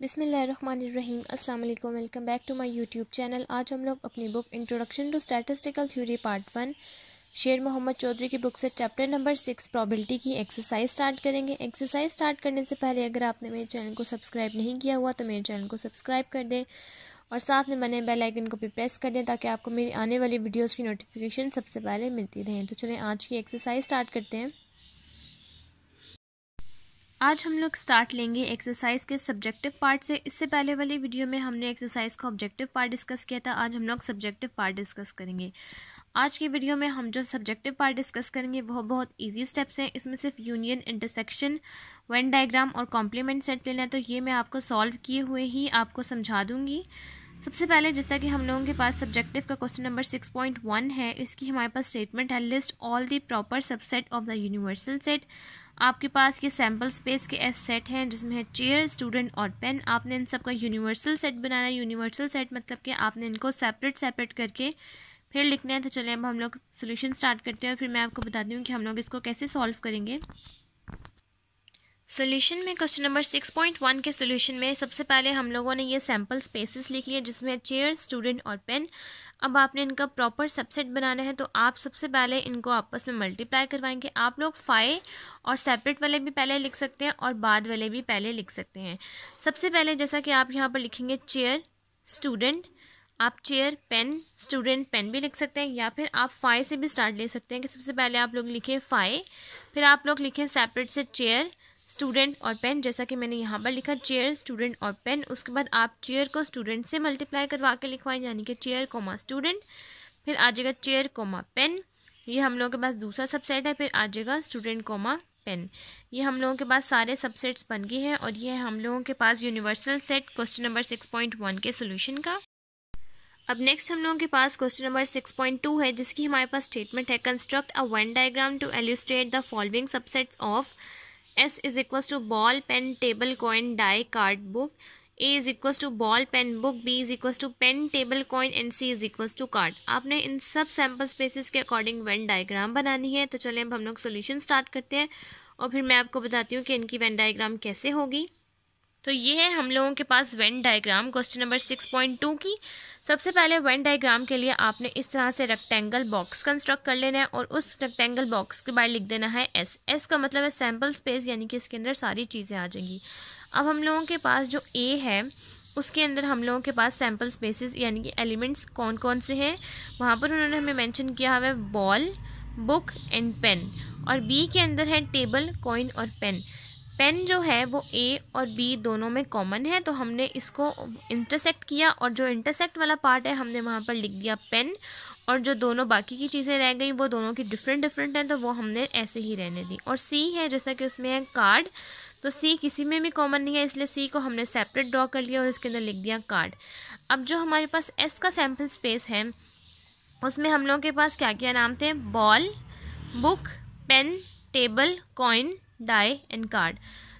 बिसमीम अस्सलाम वालेकुम welcome back to my YouTube channel आज हम लोग अपनी book introduction to statistical theory part one Sher Mohammad Chaudhary की बुक से चैप्टर नंबर सिक्स प्रॉबिलिटी की एक्सरसाइज स्टार्ट करेंगे एक्सरसाइज स्टार्ट करने से पहले अगर आपने मेरे चैनल को सब्सक्राइब नहीं किया हुआ तो मेरे चैनल को सब्सक्राइब कर दें और साथ में मैंने बेल आइकन को भी प्रेस कर दें ताकि आपको मेरी आने वाली वीडियोज़ की नोटिफिकेशन सबसे पहले मिलती रहें तो चलें आज की एक्सरसाइज स्टार्ट करते हैं आज हम लोग स्टार्ट लेंगे एक्सरसाइज के सब्जेक्टिव पार्ट से इससे पहले वाली वीडियो में हमने एक्सरसाइज का ऑब्जेक्टिव पार्ट डिस्कस किया था आज हम लोग सब्जेक्टिव पार्ट डिस्कस करेंगे आज की वीडियो में हम जो सब्जेक्टिव पार्ट डिस्कस करेंगे वो बहुत इजी स्टेप्स हैं इसमें सिर्फ यूनियन इंटरसेक्शन वन डायग्राम और कॉम्प्लीमेंट सेट लेना है तो ये मैं आपको सॉल्व किए हुए ही आपको समझा दूंगी सबसे पहले जैसा कि हम लोगों के पास सब्जेक्टिव का question number six point one है इसकी हमारे पास स्टेटमेंट है list all the proper subset of the universal set आपके पास ये सैम्पल स्पेस के एस सेट हैं जिसमें है चेयर स्टूडेंट और पेन आपने इन सबका यूनिवर्सल सेट बनाना है यूनिवर्सल सेट मतलब कि आपने इनको सेपरेट सेपरेट करके फिर लिखना है तो चलिए अब हम लोग सोल्यूशन स्टार्ट करते हैं और फिर मैं आपको बताती हूँ कि हम लोग इसको कैसे सॉल्व करेंगे सोल्यूशन में question number six point one के सोल्यूशन में सबसे पहले हम लोगों ने ये सैम्पल स्पेसिस लिख लिए जिसमें चेयर स्टूडेंट और पेन अब आपने इनका प्रॉपर सबसेट बनाना है तो आप सबसे पहले इनको आपस में मल्टीप्लाई करवाएंगे आप लोग फाइव और सेपरेट वाले भी पहले लिख सकते हैं और बाद वाले भी पहले लिख सकते हैं सबसे पहले जैसा कि आप यहाँ पर लिखेंगे चेयर स्टूडेंट आप चेयर पेन स्टूडेंट पेन भी लिख सकते हैं या फिर आप फाइव से भी स्टार्ट ले सकते हैं कि सबसे पहले आप लोग लिखें फाइव फिर आप लोग लिखें सेपरेट से चेयर स्टूडेंट और पेन जैसा कि मैंने यहाँ पर लिखा चेयर स्टूडेंट और पेन उसके बाद आप चेयर को स्टूडेंट से मल्टीप्लाई करवा के लिखवाएं यानी कि चेयर कोमा स्टूडेंट फिर आ जाएगा चेयर कोमा पेन ये हम लोगों के पास दूसरा सबसेट है फिर आ जाएगा स्टूडेंट कोमा पेन ये हम लोगों के पास सारे सबसेट्स बन गए हैं और ये हम लोगों के पास universal set question number six point one के सोल्यूशन का अब नेक्स्ट हम लोगों के पास question number six point two है जिसकी हमारे पास स्टेटमेंट है construct a Venn diagram to illustrate the following subsets of S is equals to ball pen table coin die card book A is equals to ball pen book B is equals to pen table coin and C is equals to card आपने इन सब sample spaces के according Venn diagram बनानी है तो चलिए अब हम लोग सोल्यूशन स्टार्ट करते हैं और फिर मैं आपको बताती हूँ कि इनकी वेन डायग्राम कैसे होगी तो ये है हम लोगों के पास Venn diagram question number six point two की सबसे पहले वेन डायग्राम के लिए आपने इस तरह से रेक्टेंगल बॉक्स कंस्ट्रक्ट कर लेना है और उस रेक्टेंगल बॉक्स के बाहर लिख देना है एस एस का मतलब है सैम्पल स्पेस यानी कि इसके अंदर सारी चीज़ें आ जाएंगी अब हम लोगों के पास जो ए है उसके अंदर हम लोगों के पास सैम्पल स्पेसिस यानी कि एलिमेंट्स कौन कौन से हैं वहाँ पर उन्होंने हमें मैंशन किया हुआ है बॉल बुक एंड पेन और बी के अंदर है टेबल कॉइन और पेन पेन जो है वो ए और बी दोनों में कॉमन है तो हमने इसको इंटरसेक्ट किया और जो इंटरसेक्ट वाला पार्ट है हमने वहाँ पर लिख दिया पेन और जो दोनों बाकी की चीज़ें रह गई वो दोनों की डिफरेंट डिफरेंट हैं तो वो हमने ऐसे ही रहने दी और सी है जैसा कि उसमें है कार्ड तो सी किसी में भी कॉमन नहीं है इसलिए सी को हमने सेपरेट ड्रॉ कर लिया और इसके अंदर लिख दिया कार्ड अब जो हमारे पास एस का सैम्पल स्पेस है उसमें हम लोगों के पास क्या क्या नाम थे ball book pen table coin die and card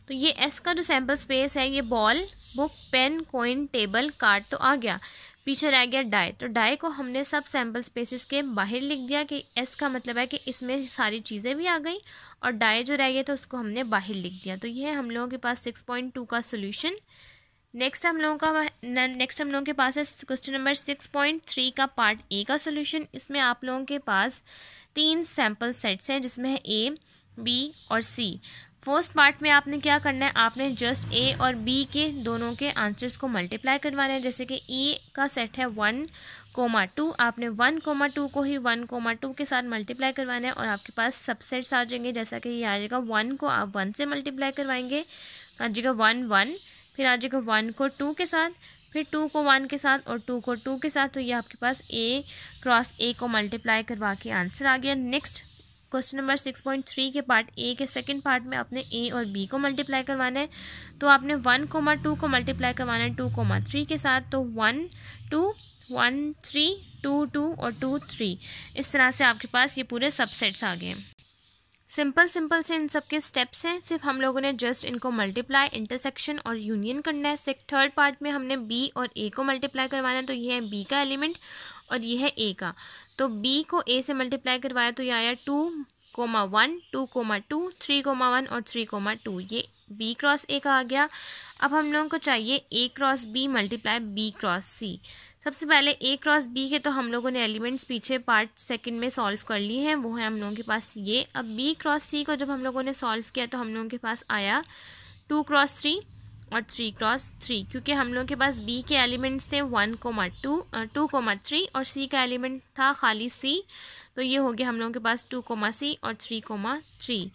तो ये एस का जो सैम्पल स्पेस है ये ball book pen coin table card तो आ गया पीछे रह गया डाई तो डाई को हमने सब सैम्पल स्पेसिस के बाहर लिख दिया कि एस का मतलब है कि इसमें सारी चीज़ें भी आ गई और डाई जो रह गए तो उसको हमने बाहर लिख दिया तो ये है हम लोगों के पास सिक्स पॉइंट टू का सोल्यूशन नेक्स्ट हम लोगों का नेक्स्ट हम लोगों के पास है question number six point three का पार्ट ए का सोल्यूशन इसमें आप लोगों के पास तीन सैम्पल सेट्स हैं जिसमें है ए बी और सी फर्स्ट पार्ट में आपने क्या करना है आपने जस्ट ए और बी के दोनों के आंसर्स को मल्टीप्लाई करवाना है जैसे कि ए का सेट है वन कोमा टू आपने वन कोमा टू को ही वन कोमा टू के साथ मल्टीप्लाई करवाना है और आपके पास सबसेट्स आ जाएंगे जैसा कि ये आ जाएगा वन को आप वन से मल्टीप्लाई करवाएंगे आ जाएगा वन वन फिर आ जाएगा वन को टू के साथ फिर टू को वन के साथ और टू को टू के साथ तो ये आपके पास ए क्रॉस ए को मल्टीप्लाई करवा के आंसर आ गया next question number six point three के पार्ट ए के सेकंड पार्ट में आपने ए और बी को मल्टीप्लाई करवाना है तो आपने वन कोमा टू को मल्टीप्लाई करवाना है टू कोमा थ्री के साथ तो one two one three two two और टू थ्री इस तरह से आपके पास ये पूरे सबसेट्स आ गए सिंपल सिंपल से इन सब के स्टेप्स हैं सिर्फ हम लोगों ने जस्ट इनको मल्टीप्लाई इंटरसेक्शन और यूनियन करना है थर्ड पार्ट में हमने बी और ए को मल्टीप्लाई करवाना है तो ये है बी का एलिमेंट और ये है ए का तो बी को ए से मल्टीप्लाई करवाया तो ये आया two comma one two comma two three comma one और थ्री कोमा टू ये बी क्रॉस ए का आ गया अब हम लोगों को चाहिए A cross B multiply B cross C सबसे पहले ए क्रॉस बी के तो हम लोगों ने एलिमेंट्स पीछे पार्ट सेकंड में सॉल्व कर लिए हैं वो है हम लोगों के पास ये अब बी क्रॉस सी को जब हम लोगों ने सॉल्व किया तो हम लोगों के पास आया टू क्रॉस थ्री और थ्री क्रॉस थ्री क्योंकि हम लोग के पास बी के एलिमेंट्स थे one comma two two comma three और सी का एलिमेंट था खाली सी तो ये हो गया हम लोगों के पास टू कोमा सी और थ्री कोमा थ्री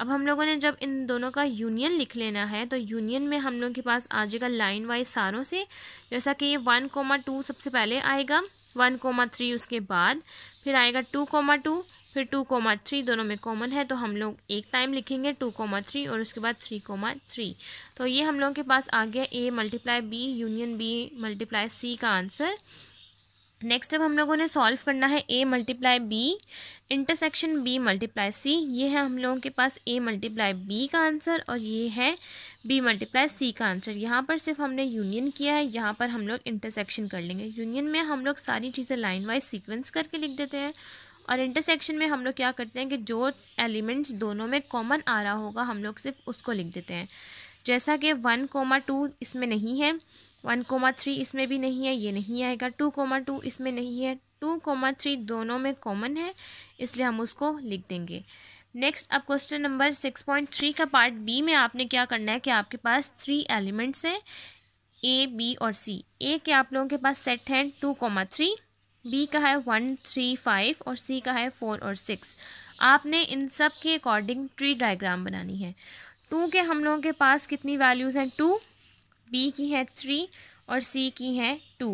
अब हम लोगों ने जब इन दोनों का यूनियन लिख लेना है तो यूनियन में हम लोग के पास आ जाएगा लाइन वाइज सारों से जैसा कि ये वन कोमा टू सबसे पहले आएगा वन कोमा थ्री उसके बाद फिर आएगा टू कोमा टू फिर टू कोमा थ्री दोनों में कॉमन है तो हम लोग एक टाइम लिखेंगे टू कोमा थ्री और उसके बाद थ्री कोमा थ्री तो ये हम लोगों के पास आ गया A multiply B union B multiply C का आंसर नेक्स्ट अब हम लोगों ने सॉल्व करना है A multiply B intersection B multiply C ये है हम लोगों के पास ए मल्टीप्लाई बी का आंसर और ये है बी मल्टीप्लाई सी का आंसर यहाँ पर सिर्फ हमने यूनियन किया है यहाँ पर हम लोग इंटरसेक्शन कर लेंगे यूनियन में हम लोग सारी चीज़ें लाइन वाइज सीक्वेंस करके लिख देते हैं और इंटरसेक्शन में हम लोग क्या करते हैं कि जो एलिमेंट्स दोनों में कॉमन आ रहा होगा हम लोग सिर्फ उसको लिख देते हैं जैसा कि वन कोमा टू इसमें नहीं है वन कोमा थ्री इसमें भी नहीं है ये नहीं आएगा टू कोमा टू इसमें नहीं है टू कोमा थ्री दोनों में कॉमन है इसलिए हम उसको लिख देंगे नेक्स्ट अब question number six point three का पार्ट बी में आपने क्या करना है कि आपके पास थ्री एलिमेंट्स हैं ए बी और सी ए के आप लोगों के पास सेट हैं टू कोमा थ्री बी का है वन थ्री फाइव और सी का है फोर और सिक्स आपने इन सब के अकॉर्डिंग ट्री डायग्राम बनानी है टू के हम लोगों के पास कितनी वैल्यूज़ हैं टू बी की है थ्री और सी की है टू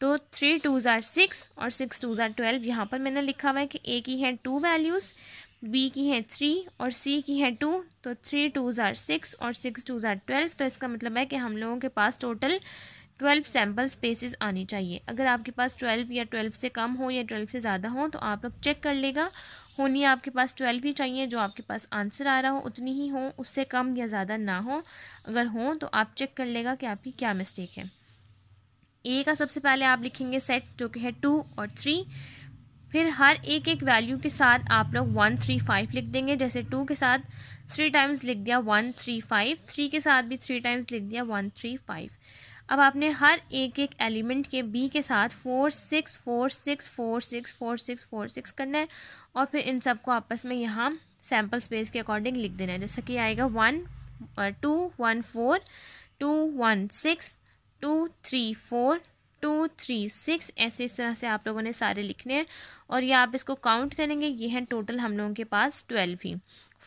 तो थ्री टू ज़ार सिक्स और सिक्स टू ज़ार ट्वेल्व यहाँ पर मैंने लिखा हुआ है कि ए की है टू वैल्यूज़ बी की है थ्री और सी की है टू तो थ्री टू ज़ार सिक्स और सिक्स टू ज़ार ट्वेल्व तो इसका मतलब है कि हम लोगों के पास टोटल ट्वेल्व सैम्पल स्पेसिस आनी चाहिए अगर आपके पास ट्वेल्व या ट्वेल्व से कम हो या ट्वेल्व से ज़्यादा हो तो आप लोग चेक कर लेगा होनी आपके पास ट्वेल्व ही चाहिए जो आपके पास आंसर आ रहा हो उतनी ही हो उससे कम या ज़्यादा ना हो अगर हो तो आप चेक कर लेगा कि आपकी क्या मिस्टेक है ए का सबसे पहले आप लिखेंगे सेट जो कि है टू और थ्री फिर हर एक एक वैल्यू के साथ आप लोग वन थ्री फाइव लिख देंगे जैसे टू के साथ थ्री टाइम्स लिख दिया वन थ्री फाइव थ्री के साथ भी थ्री टाइम्स लिख दिया वन थ्री फाइव अब आपने हर एक एक एलिमेंट के बी के साथ four six four six four six four six four six करना है और फिर इन सबको आपस में यहाँ सैम्पल स्पेस के अकॉर्डिंग लिख देना है जैसा कि आएगा one two one four two one six two three four two three six ऐसे इस तरह से आप लोगों ने सारे लिखने हैं और ये आप इसको काउंट करेंगे ये हैं टोटल हम लोगों के पास ट्वेल्व ही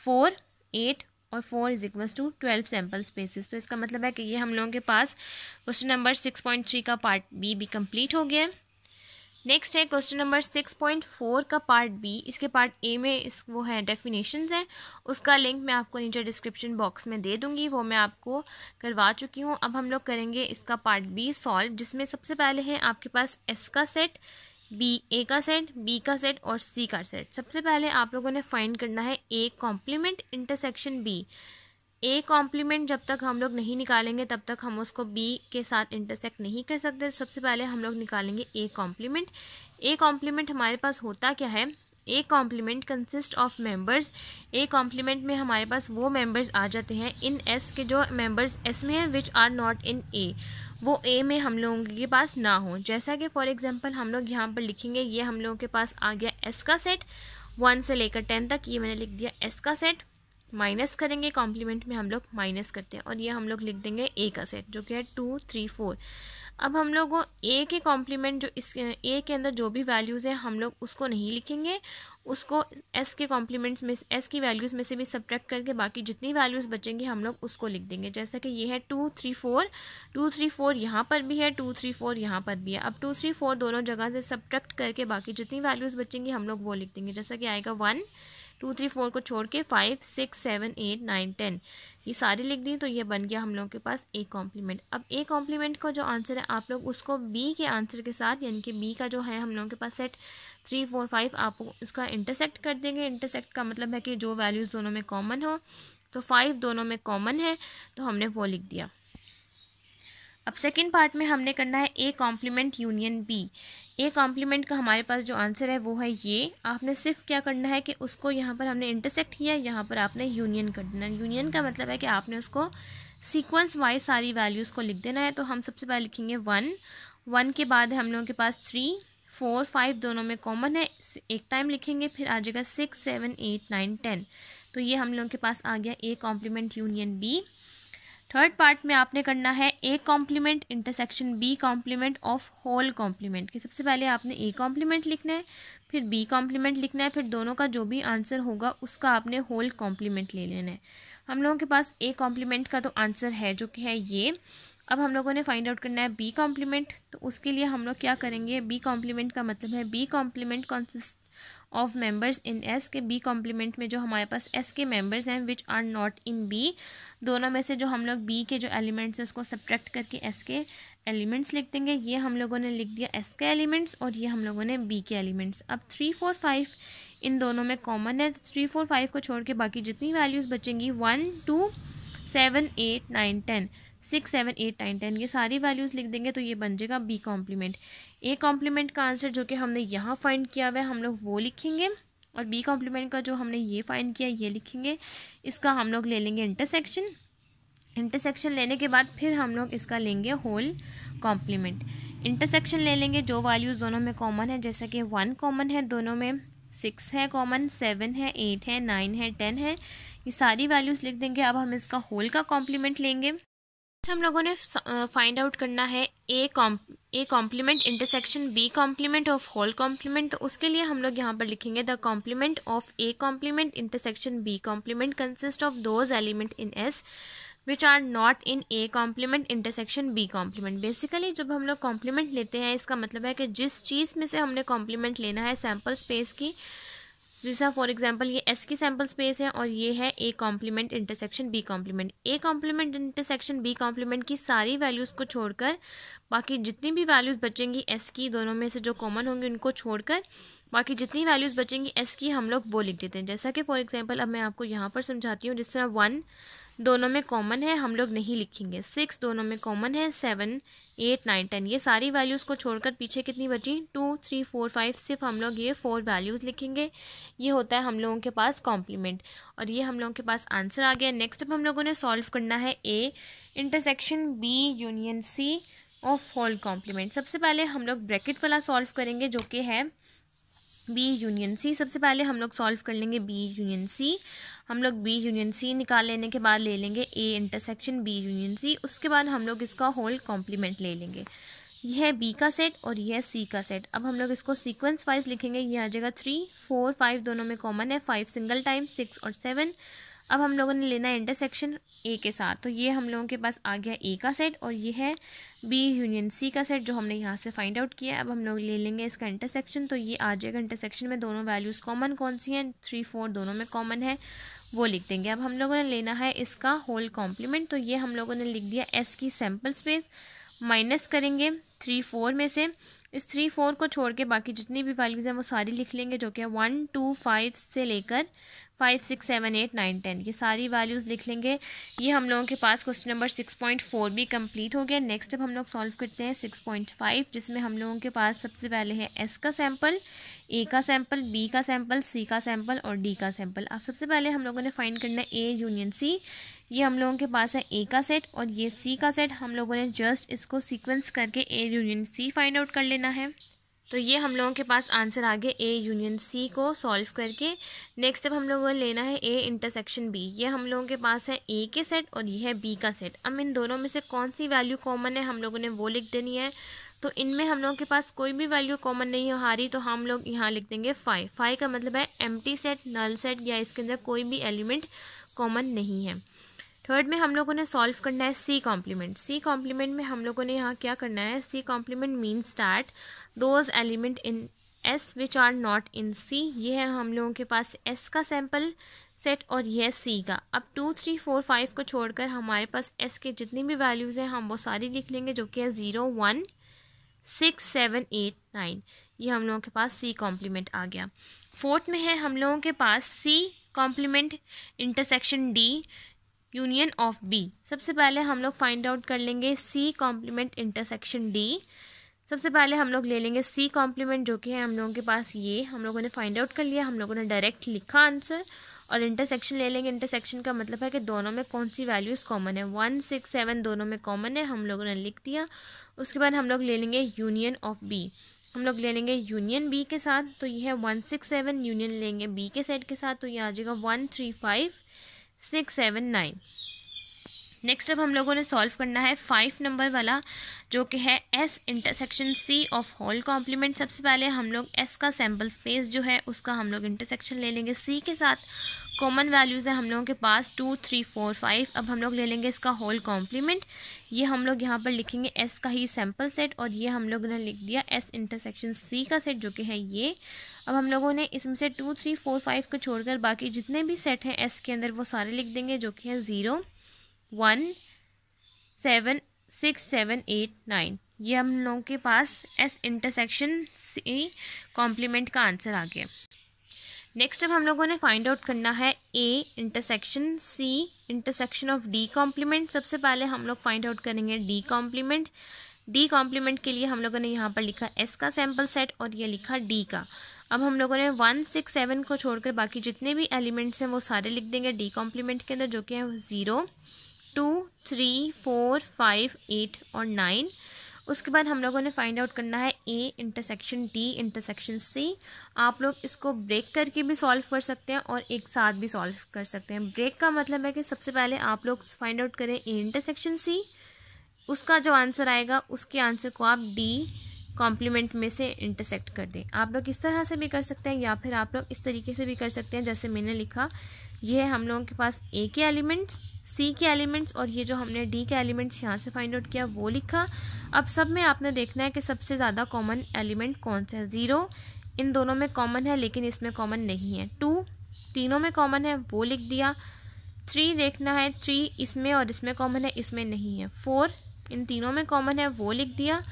फोर एट और four is equals to twelve sample spaces तो इसका मतलब है कि ये हम लोगों के पास question number six point three का पार्ट बी भी कंप्लीट हो गया है नेक्स्ट है question number six point four का पार्ट बी इसके पार्ट ए में इस वो है डेफिनेशन है उसका लिंक मैं आपको नीचे डिस्क्रिप्शन बॉक्स में दे दूंगी वो मैं आपको करवा चुकी हूँ अब हम लोग करेंगे इसका पार्ट बी सॉल्व जिसमें सबसे पहले है आपके पास एस का सेट बी ए का सेट बी का सेट और सी का सेट सबसे पहले आप लोगों ने फाइंड करना है A complement intersection B A complement जब तक हम लोग नहीं निकालेंगे तब तक हम उसको बी के साथ इंटरसेक्ट नहीं कर सकते सबसे पहले हम लोग निकालेंगे ए कॉम्प्लीमेंट ए कॉम्प्लीमेंट हमारे पास होता क्या है A complement consist of members A complement में हमारे पास वो मेंबर्स आ जाते हैं इन एस के जो मेंबर्स एस में हैं विच आर नॉट इन ए वो ए में हम लोगों के पास ना हो जैसा कि फॉर एग्जांपल हम लोग यहाँ पर लिखेंगे ये हम लोगों के पास आ गया एस का सेट वन से लेकर टेन तक ये मैंने लिख दिया एस का सेट माइनस करेंगे कॉम्प्लीमेंट में हम लोग माइनस करते हैं और ये हम लोग लिख देंगे ए का सेट जो कि है टू थ्री फोर अब हम लोग ए के कॉम्प्लीमेंट जो इस ए के अंदर जो भी वैल्यूज़ हैं हम लोग उसको नहीं लिखेंगे उसको एस के कॉम्प्लीमेंट्स में एस की वैल्यूज़ में से भी सब्ट्रैक्ट करके बाकी जितनी वैल्यूज़ बचेंगी हम लोग उसको लिख देंगे जैसा कि ये है two three four two three four यहाँ पर भी है टू थ्री फोर यहाँ पर भी है अब टू थ्री फोर दोनों जगह से सब्ट्रैक्ट करके बाकी जितनी वैल्यूज़ बचेंगी हम लोग वो लिख देंगे जैसा कि आएगा वन टू थ्री फोर को छोड़ के five six seven eight nine ten ये सारी लिख दी तो ये बन गया हम लोगों के पास ए कॉम्प्लीमेंट अब ए कॉम्प्लीमेंट का जो आंसर है आप लोग उसको बी के आंसर के साथ यानी कि बी का जो है हम लोगों के पास सेट थ्री फोर फाइव आप उसका इंटरसेक्ट कर देंगे इंटरसेक्ट का मतलब है कि जो वैल्यूज़ दोनों में कॉमन हो तो फाइव दोनों में कॉमन है तो हमने वो लिख दिया अब सेकेंड पार्ट में हमने करना है A complement union B A complement का हमारे पास जो आंसर है वो है ये आपने सिर्फ क्या करना है कि उसको यहाँ पर हमने इंटरसेक्ट किया यहाँ पर आपने यूनियन कर देना यूनियन का मतलब है कि आपने उसको सीक्वेंस वाइज सारी वैल्यूज़ को लिख देना है तो हम सबसे पहले लिखेंगे वन वन के बाद हम लोगों के पास थ्री फोर फाइव दोनों में कॉमन है एक टाइम लिखेंगे फिर आ जाएगा six seven eight nine ten तो ये हम लोगों के पास आ गया A complement union B third part में आपने करना है A complement intersection B complement of whole complement कि सबसे पहले आपने ए कॉम्प्लीमेंट लिखना है फिर बी कॉम्प्लीमेंट लिखना है फिर दोनों का जो भी आंसर होगा उसका आपने होल कॉम्प्लीमेंट ले लेना है हम लोगों के पास ए कॉम्प्लीमेंट का तो आंसर है जो कि है ये अब हम लोगों ने फाइंड आउट करना है बी कॉम्प्लीमेंट तो उसके लिए हम लोग क्या करेंगे बी कॉम्प्लीमेंट का मतलब है B complement consist of members in S के बी कॉम्प्लीमेंट में जो हमारे पास एस के मेंबर्स हैं which are not in B दोनों में से जो हम लोग बी के जो एलिमेंट्स हैं उसको सब्ट्रैक्ट करके एस के एलिमेंट्स लिख देंगे ये हम लोगों ने लिख दिया एस के एलिमेंट्स और ये हम लोगों ने बी के एलिमेंट्स अब थ्री फोर फाइव इन दोनों में कॉमन है थ्री फोर फाइव को छोड़ के बाकी जितनी वैल्यूज़ बचेंगी one two seven eight nine ten six seven eight nine ten ये सारी वैल्यूज़ लिख देंगे तो ये बन जाएगा बी कॉम्प्लीमेंट ए कॉम्प्लीमेंट का आंसर जो कि हमने यहाँ फाइंड किया हुआ है हम लोग वो लिखेंगे और बी कॉम्प्लीमेंट का जो हमने ये फाइंड किया ये लिखेंगे इसका हम लोग ले लेंगे इंटरसेक्शन इंटरसेक्शन लेने के बाद फिर हम लोग इसका लेंगे होल कॉम्प्लीमेंट इंटरसेक्शन ले लेंगे जो वैल्यूज़ दोनों में कॉमन है जैसा कि वन कॉमन है दोनों में सिक्स है कॉमन सेवन है एट है नाइन है टेन है ये सारी वैल्यूज़ लिख देंगे अब हम इसका होल का कॉम्प्लीमेंट लेंगे हम लोगों ने फाइंड आउट करना है A com A complement intersection B complement of whole complement तो उसके लिए हम लोग यहाँ पर लिखेंगे the complement of A complement intersection B complement consist of those element in S which are not in A complement intersection B complement basically जब हम लोग कॉम्प्लीमेंट लेते हैं इसका मतलब है कि जिस चीज़ में से हमने कॉम्प्लीमेंट लेना है सैम्पल स्पेस की जैसा फॉर एग्जाम्पल ये एस की सैम्पल स्पेस है और ये है A complement intersection B complement A complement intersection B complement की सारी वैल्यूज़ को छोड़कर बाकी जितनी भी वैल्यूज़ बचेंगी एस की दोनों में से जो कॉमन होंगी उनको छोड़कर बाकी जितनी वैल्यूज़ बचेंगी एस की हम लोग वो लिख देते हैं जैसा कि फॉर एग्जाम्पल अब मैं आपको यहाँ पर समझाती हूँ जिस तरह वन दोनों में कॉमन है हम लोग नहीं लिखेंगे सिक्स दोनों में कॉमन है सेवन एट नाइन टेन ये सारी वैल्यूज़ को छोड़कर पीछे कितनी बची टू थ्री फोर फाइव सिर्फ हम लोग ये फोर वैल्यूज़ लिखेंगे ये होता है हम लोगों के पास कॉम्प्लीमेंट और ये हम लोगों के पास आंसर आ गया नेक्स्ट अब हम लोगों ने सॉल्व करना है A intersection B union C of whole complement सबसे पहले हम लोग ब्रैकेट वाला सॉल्व करेंगे जो कि है बी यूनियन सी सबसे पहले हम लोग सॉल्व कर लेंगे बी यूनियन सी हम लोग बी यूनियन सी निकाल लेने के बाद ले लेंगे A intersection B union C उसके बाद हम लोग इसका होल कॉम्प्लीमेंट ले लेंगे यह है बी का सेट और यह है सी का सेट अब हम लोग इसको सीक्वेंस वाइज लिखेंगे यह आ जाएगा थ्री फोर फाइव दोनों में कॉमन है फाइव सिंगल टाइम सिक्स और सेवन अब हम लोगों ने लेना है इंटरसेक्शन ए के साथ तो ये हम लोगों के पास आ गया ए का सेट और ये है बी यूनियन सी का सेट जो हमने यहाँ से फाइंड आउट किया अब हम लोग ले लेंगे इसका इंटरसेक्शन तो ये आ जाएगा इंटरसेक्शन में दोनों वैल्यूज़ कॉमन कौन सी हैं थ्री फोर दोनों में कॉमन है वो लिख देंगे अब हम लोगों ने लेना है इसका होल कॉम्प्लीमेंट तो ये हम लोगों ने लिख दिया एस की सैम्पल स्पेस माइनस करेंगे थ्री फोर में से इस थ्री फोर को छोड़ के बाकी जितनी भी वैल्यूज़ हैं वो सारी लिख लेंगे जो कि वन टू फाइव से लेकर five six seven eight nine ten ये सारी वैल्यूज़ लिख लेंगे ये हम लोगों के पास question number six point four भी कंप्लीट हो गया नेक्स्ट अब हम लोग सॉल्व करते हैं सिक्स पॉइंट फाइव जिसमें हम लोगों के पास सबसे पहले है एस का सैम्पल ए का सैम्पल बी का सैम्पल सी का सैम्पल और डी का सैम्पल अब सबसे पहले हम लोगों ने फाइन करना है ए यूनियन सी ये हम लोगों के पास है ए का सेट और ये सी का सेट हम लोगों ने जस्ट इसको सीक्वेंस करके A union C find out कर लेना है तो ये हम लोगों के पास आंसर आ गया ए यूनियन सी को सॉल्व करके नेक्स्ट अब हम लोगों को लेना है ए इंटरसेक्शन बी ये हम लोगों के पास है ए के सेट और ये है बी का सेट अब इन दोनों में से कौन सी वैल्यू कॉमन है हम लोगों ने वो लिख देनी है तो इनमें हम लोगों के पास कोई भी वैल्यू कॉमन नहीं है हारी तो हम लोग यहाँ लिख देंगे फाइव फाइव का मतलब है एम्प्टी सेट नल सेट या इसके अंदर कोई भी एलिमेंट कॉमन नहीं है थर्ड में हम लोगों ने सॉल्व करना है सी कॉम्प्लीमेंट सी कॉम्प्लीमेंट में हम लोगों ने यहाँ क्या करना है C complement means start those element in S which are not in C ये है हम लोगों के पास एस का सैम्पल सेट और यह सी का अब टू थ्री फोर फाइव को छोड़कर हमारे पास एस के जितनी भी वैल्यूज़ हैं हम वो सारी लिख लेंगे जो कि है zero one six seven eight nine ये हम लोगों के पास सी कॉम्प्लीमेंट आ गया फोर्थ में है हम लोगों के पास C complement intersection D union of B सबसे पहले हम लोग फाइंड आउट कर लेंगे सी कॉम्प्लीमेंट इंटरसेक्शन डी सबसे पहले हम लोग ले लेंगे सी कॉम्प्लीमेंट जो कि है हम लोगों के पास ये हम लोगों ने फाइंड आउट कर लिया हम लोगों ने डायरेक्ट लिखा आंसर और इंटरसेक्शन ले लेंगे इंटरसेक्शन का मतलब है कि दोनों में कौन सी वैल्यूज़ कॉमन है वन सिक्स सेवन दोनों में कॉमन है हम लोगों ने लिख दिया उसके बाद हम लोग ले लेंगे यूनियन ऑफ बी हम लोग ले लेंगे यूनियन बी के साथ तो ये है वन सिक्स सेवन यूनियन लेंगे बी के सेट के साथ तो ये आ जाएगा वन थ्री फाइव 679 नेक्स्ट अब हम लोगों ने सॉल्व करना है फाइव नंबर वाला जो कि है S intersection C of whole complement सबसे पहले हम लोग एस का सैम्पल स्पेस जो है उसका हम लोग इंटरसेक्शन ले लेंगे सी के साथ कॉमन वैल्यूज़ है हम लोगों के पास टू थ्री फोर फाइव अब हम लोग ले लेंगे इसका होल कॉम्प्लीमेंट ये हम लोग यहाँ पर लिखेंगे एस का ही सैम्पल सेट और ये हम लोगों ने लिख दिया एस इंटरसेक्शन सी का सेट जो कि है ये अब हम लोगों ने इसमें से टू थ्री फोर फाइव को छोड़कर बाकी जितने भी सेट हैं एस के अंदर वो सारे लिख देंगे जो कि है zero one seven six seven eight nine ये हम लोगों के पास एस इंटरसेक्शन से कॉम्प्लीमेंट का आंसर आ गया नेक्स्ट अब हम लोगों ने फाइंड आउट करना है A intersection C intersection of D complement सबसे पहले हम लोग फाइंड आउट करेंगे डी कॉम्प्लीमेंट डी कॉम्प्लीमेंट के लिए हम लोगों ने यहाँ पर लिखा एस का सैम्पल सेट और ये लिखा डी का अब हम लोगों ने वन सिक्स सेवन को छोड़कर बाकी जितने भी एलिमेंट्स हैं वो सारे लिख देंगे डी कॉम्प्लीमेंट के अंदर जो कि है zero two three four five eight और नाइन उसके बाद हम लोगों ने फाइंड आउट करना है A intersection D intersection C आप लोग इसको ब्रेक करके भी सॉल्व कर सकते हैं और एक साथ भी सॉल्व कर सकते हैं ब्रेक का मतलब है कि सबसे पहले आप लोग फाइंड आउट करें ए इंटरसेक्शन सी उसका जो आंसर आएगा उसके आंसर को आप डी कॉम्प्लीमेंट में से इंटरसेक्ट कर दें आप लोग इस तरह से भी कर सकते हैं या फिर आप लोग इस तरीके से भी कर सकते हैं जैसे मैंने लिखा यह है हम लोगों के पास ए के एलिमेंट्स सी के एलिमेंट्स और ये जो हमने डी के एलिमेंट्स यहाँ से फाइंड आउट किया वो लिखा अब सब में आपने देखना है कि सबसे ज़्यादा कॉमन एलिमेंट कौन सा है ज़ीरो इन दोनों में कॉमन है लेकिन इसमें कॉमन नहीं है टू तीनों में कॉमन है वो लिख दिया थ्री देखना है थ्री इसमें और इसमें कॉमन है इसमें नहीं है फोर इन तीनों में कॉमन है वो लिख दिया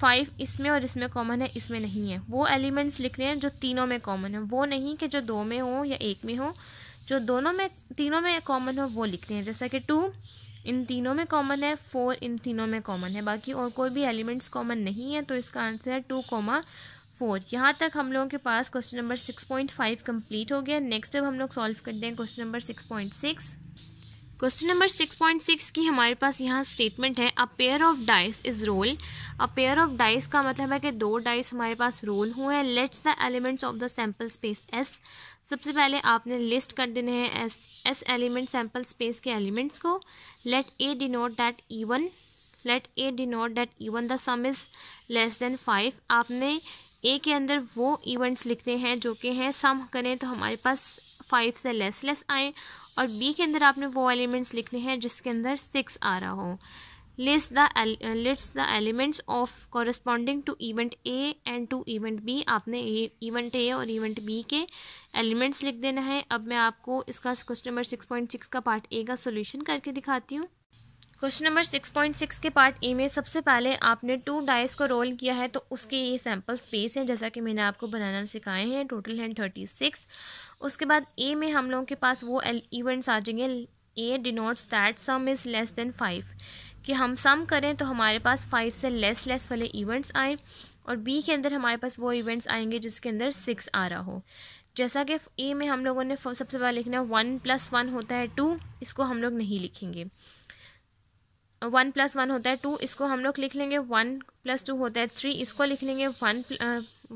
फाइव इसमें और इसमें कॉमन है इसमें नहीं है वो एलिमेंट्स लिखने हैं जो तीनों में कॉमन है वो नहीं कि जो दो में हो या एक में हो जो दोनों में तीनों में कॉमन हो वो लिखते हैं जैसा कि टू इन तीनों में कॉमन है फोर इन तीनों में कॉमन है बाकी और कोई भी एलिमेंट्स कॉमन नहीं है तो इसका आंसर है टू कॉमा फोर यहाँ तक हम लोगों के पास question number six point five complete हो गया नेक्स्ट अब हम लोग सॉल्व करते हैं question number six point six question number six point six की हमारे पास यहाँ स्टेटमेंट है a pair of dice is roll a pair of dice का मतलब है कि दो डाइस हमारे पास रोल हुए हैं let's the elements of the sample space S सबसे पहले आपने लिस्ट कर देने हैं S S element sample space के एलिमेंट्स को let A denote that E one let A denote that event the sum is less than five आपने A के अंदर वो इवेंट्स लिखने हैं जो कि हैं सम करें तो हमारे पास फाइव से लेस लेस आए और बी के अंदर आपने वो एलिमेंट्स लिखने हैं जिसके अंदर सिक्स आ रहा हो list the lists the elements of corresponding to event A and to event B आपने इवेंट ए और इवेंट बी के एलिमेंट्स लिख देना है अब मैं आपको इसका question number six point six का पार्ट ए का सोल्यूशन करके दिखाती हूँ question number six point six के पार्ट ए में सबसे पहले आपने टू डाइस को रोल किया है तो उसके ये सैम्पल स्पेस हैं जैसा कि मैंने आपको बनाना सिखाए हैं टोटल हैं थर्टी सिक्स उसके बाद ए में हम लोगों के पास वो इवेंट्स आ जाएंगे A denotes that sum is less than five कि हम सम करें तो हमारे पास फाइव से लेस लेस वाले इवेंट्स आए और बी के अंदर हमारे पास वो इवेंट्स आएंगे जिसके अंदर सिक्स आ रहा हो जैसा कि ए में हम लोगों ने सबसे पहले लिखना है वन प्लस वन होता है टू इसको हम लोग नहीं लिखेंगे वन प्लस वन होता है टू इसको हम लोग लिख लेंगे वन प्लस टू होता है थ्री इसको लिख लेंगे वन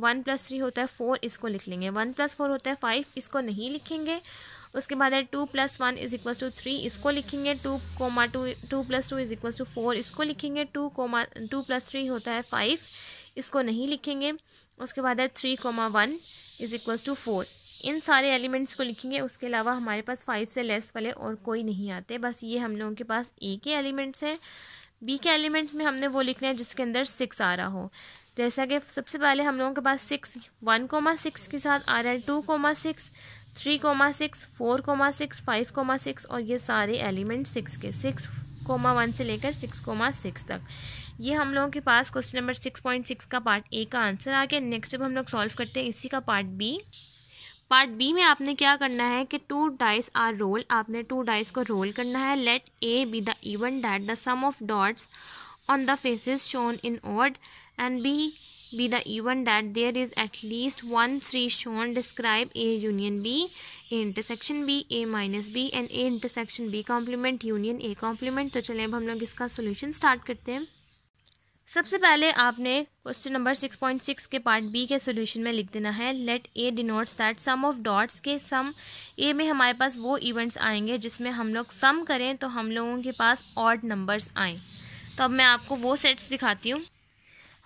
वन प्लस थ्री होता है फोर इसको लिख लेंगे वन प्लस फोर होता है फाइव इसको नहीं लिखेंगे उसके बाद है two plus one is equal to three इसको लिखेंगे two comma two two plus two is equal to four इसको लिखेंगे two comma two plus three होता है फाइव इसको नहीं लिखेंगे उसके बाद है three comma one is equal to four इन सारे एलिमेंट्स को लिखेंगे उसके अलावा हमारे पास फाइव से लेस वाले और कोई नहीं आते बस ये हम लोगों के पास ए के एलिमेंट्स हैं बी के एलिमेंट्स में हमने वो लिखना है जिसके अंदर सिक्स आ रहा हो जैसा कि सबसे पहले हम लोगों के पास सिक्स वन कोमा सिक्स के साथ आ रहा है two comma six three comma six four comma six five comma six और ये सारे एलिमेंट सिक्स के सिक्स कोमा वन से लेकर सिक्स कोमा सिक्स तक ये हम लोगों के पास question number six point six का पार्ट ए का आंसर आ गया नेक्स्ट जब हम लोग सॉल्व करते हैं इसी का पार्ट बी पार्ट बी में आपने क्या करना है कि टू डाइस आर रोल आपने टू डाइस को रोल करना है let A be the event that the sum of dots on the faces shown in odd and B be the event that there is at least one three shown describe A union B A intersection B A minus B and A intersection B complement union A complement तो चलें अब हम लोग इसका solution start करते हैं सबसे पहले आपने क्वेश्चन नंबर 6.6 के पार्ट बी के सोल्यूशन में लिख देना है let A denotes that sum of dots के सम ए में हमारे पास वो इवेंट्स आएंगे जिसमें हम लोग सम करें तो हम लोगों के पास ऑड नंबर्स आए तो अब मैं आपको वो सेट्स दिखाती हूँ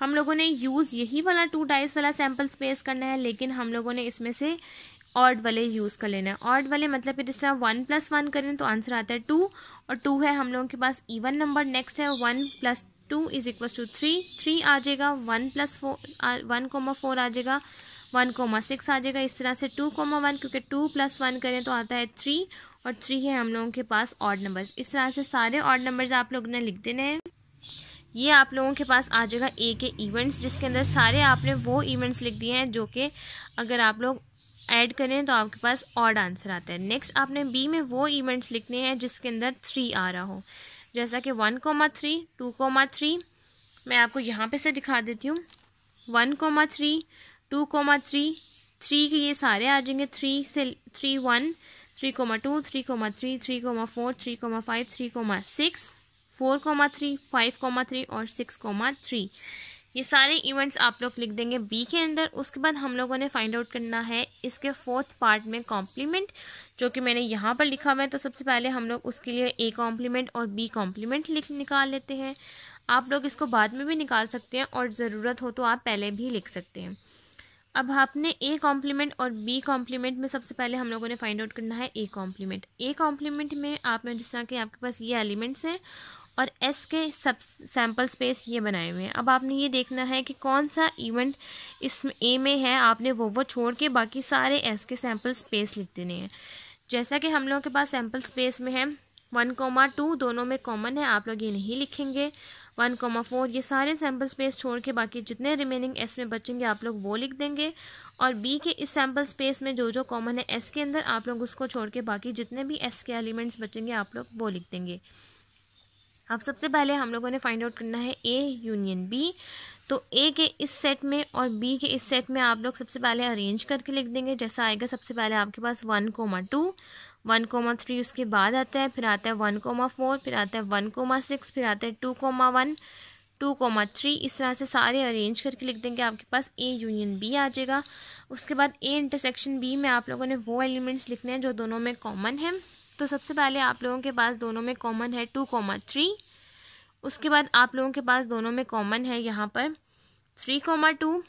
हम लोगों ने यूज़ यही वाला टू डाइस वाला सैम्पल स्पेस करना है लेकिन हम लोगों ने इसमें से ऑड वाले यूज़ कर लेना है ऑड वाले मतलब कि जैसे आप वन प्लस वन करें तो आंसर आता है टू और टू है हम लोगों के पास इवन नंबर नेक्स्ट है one plus two is equal to three three आ जाएगा one plus four one comma four आ जाएगा वन कोमा सिक्स आ जाएगा इस तरह से टू कोमा वन क्योंकि टू प्लस वन करें तो आता है थ्री और थ्री है हम लोगों के पास ऑड नंबर्स इस तरह से सारे ऑड नंबर्स आप लोगों ने लिख देने हैं ये आप लोगों के पास आ जाएगा ए के इवेंट्स जिसके अंदर सारे आपने वो इवेंट्स लिख दिए हैं जो कि अगर आप लोग ऐड करें तो आपके पास ऑड आंसर आता है नेक्स्ट आपने बी में वो इवेंट्स लिखने हैं जिसके अंदर थ्री आ रहा हो जैसा कि one comma three two comma three मैं आपको यहाँ पे से दिखा देती हूँ one comma three two comma three three के ये सारे आ जाएंगे थ्री से three one three comma two three comma three three comma four three comma five three comma six four comma three five comma three और six comma three ये सारे events आप लोग लिख देंगे बी के अंदर उसके बाद हम लोगों ने फाइंड आउट करना है इसके फोर्थ पार्ट में कॉम्प्लीमेंट जो कि मैंने यहाँ पर लिखा हुआ है तो सबसे पहले हम लोग उसके लिए ए कॉम्प्लीमेंट और बी कॉम्प्लीमेंट लिख निकाल लेते हैं आप लोग इसको बाद में भी निकाल सकते हैं और ज़रूरत हो तो आप पहले भी लिख सकते हैं अब आपने ए कॉम्प्लीमेंट और बी कॉम्प्लीमेंट में सबसे पहले हम लोगों ने फाइंड आउट करना है ए कॉम्प्लीमेंट ए कॉम्प्लीमेंट में आपने जिस तरह के आपके पास ये एलिमेंट्स हैं और एस के सब सैम्पल स्पेस ये बनाए हुए हैं अब आपने ये देखना है कि कौन सा इवेंट इस ए में है आपने वो वो छोड़ के बाकी सारे एस के सैम्पल स्पेस लिख देने हैं जैसा कि हम लोगों के पास सैम्पल स्पेस में है वन कोमा टू दोनों में कॉमन है आप लोग ये नहीं लिखेंगे वन कोमा फोर ये सारे सैम्पल स्पेस छोड़ के बाकी जितने रिमेनिंग एस में बचेंगे आप लोग वो लिख देंगे और बी के इस सैम्पल स्पेस में जो जो कॉमन है एस के अंदर आप लोग उसको छोड़ के बाकी जितने भी एस के एलिमेंट्स बचेंगे आप लोग वो लिख देंगे अब सबसे पहले हम लोगों ने फाइंड आउट करना है ए यूनियन बी तो ए के इस सेट में और बी के इस सेट में आप लोग सबसे पहले अरेंज करके लिख देंगे जैसा आएगा सबसे पहले आपके पास one comma two one comma three उसके बाद आता है फिर आता है वन कोमा फोर फिर आता है वन कोमा सिक्स फिर आता है two comma one two comma three इस तरह से सारे अरेंज करके लिख देंगे आपके पास ए यूनियन बी आ जाएगा उसके बाद ए इंटरसेक्शन बी में आप लोगों ने वो एलिमेंट्स लिखने हैं जो दोनों में कॉमन हैं तो सबसे पहले आप लोगों के पास दोनों में कॉमन है टू कॉमा थ्री उसके बाद आप लोगों के पास दोनों में कॉमन है यहाँ पर three comma two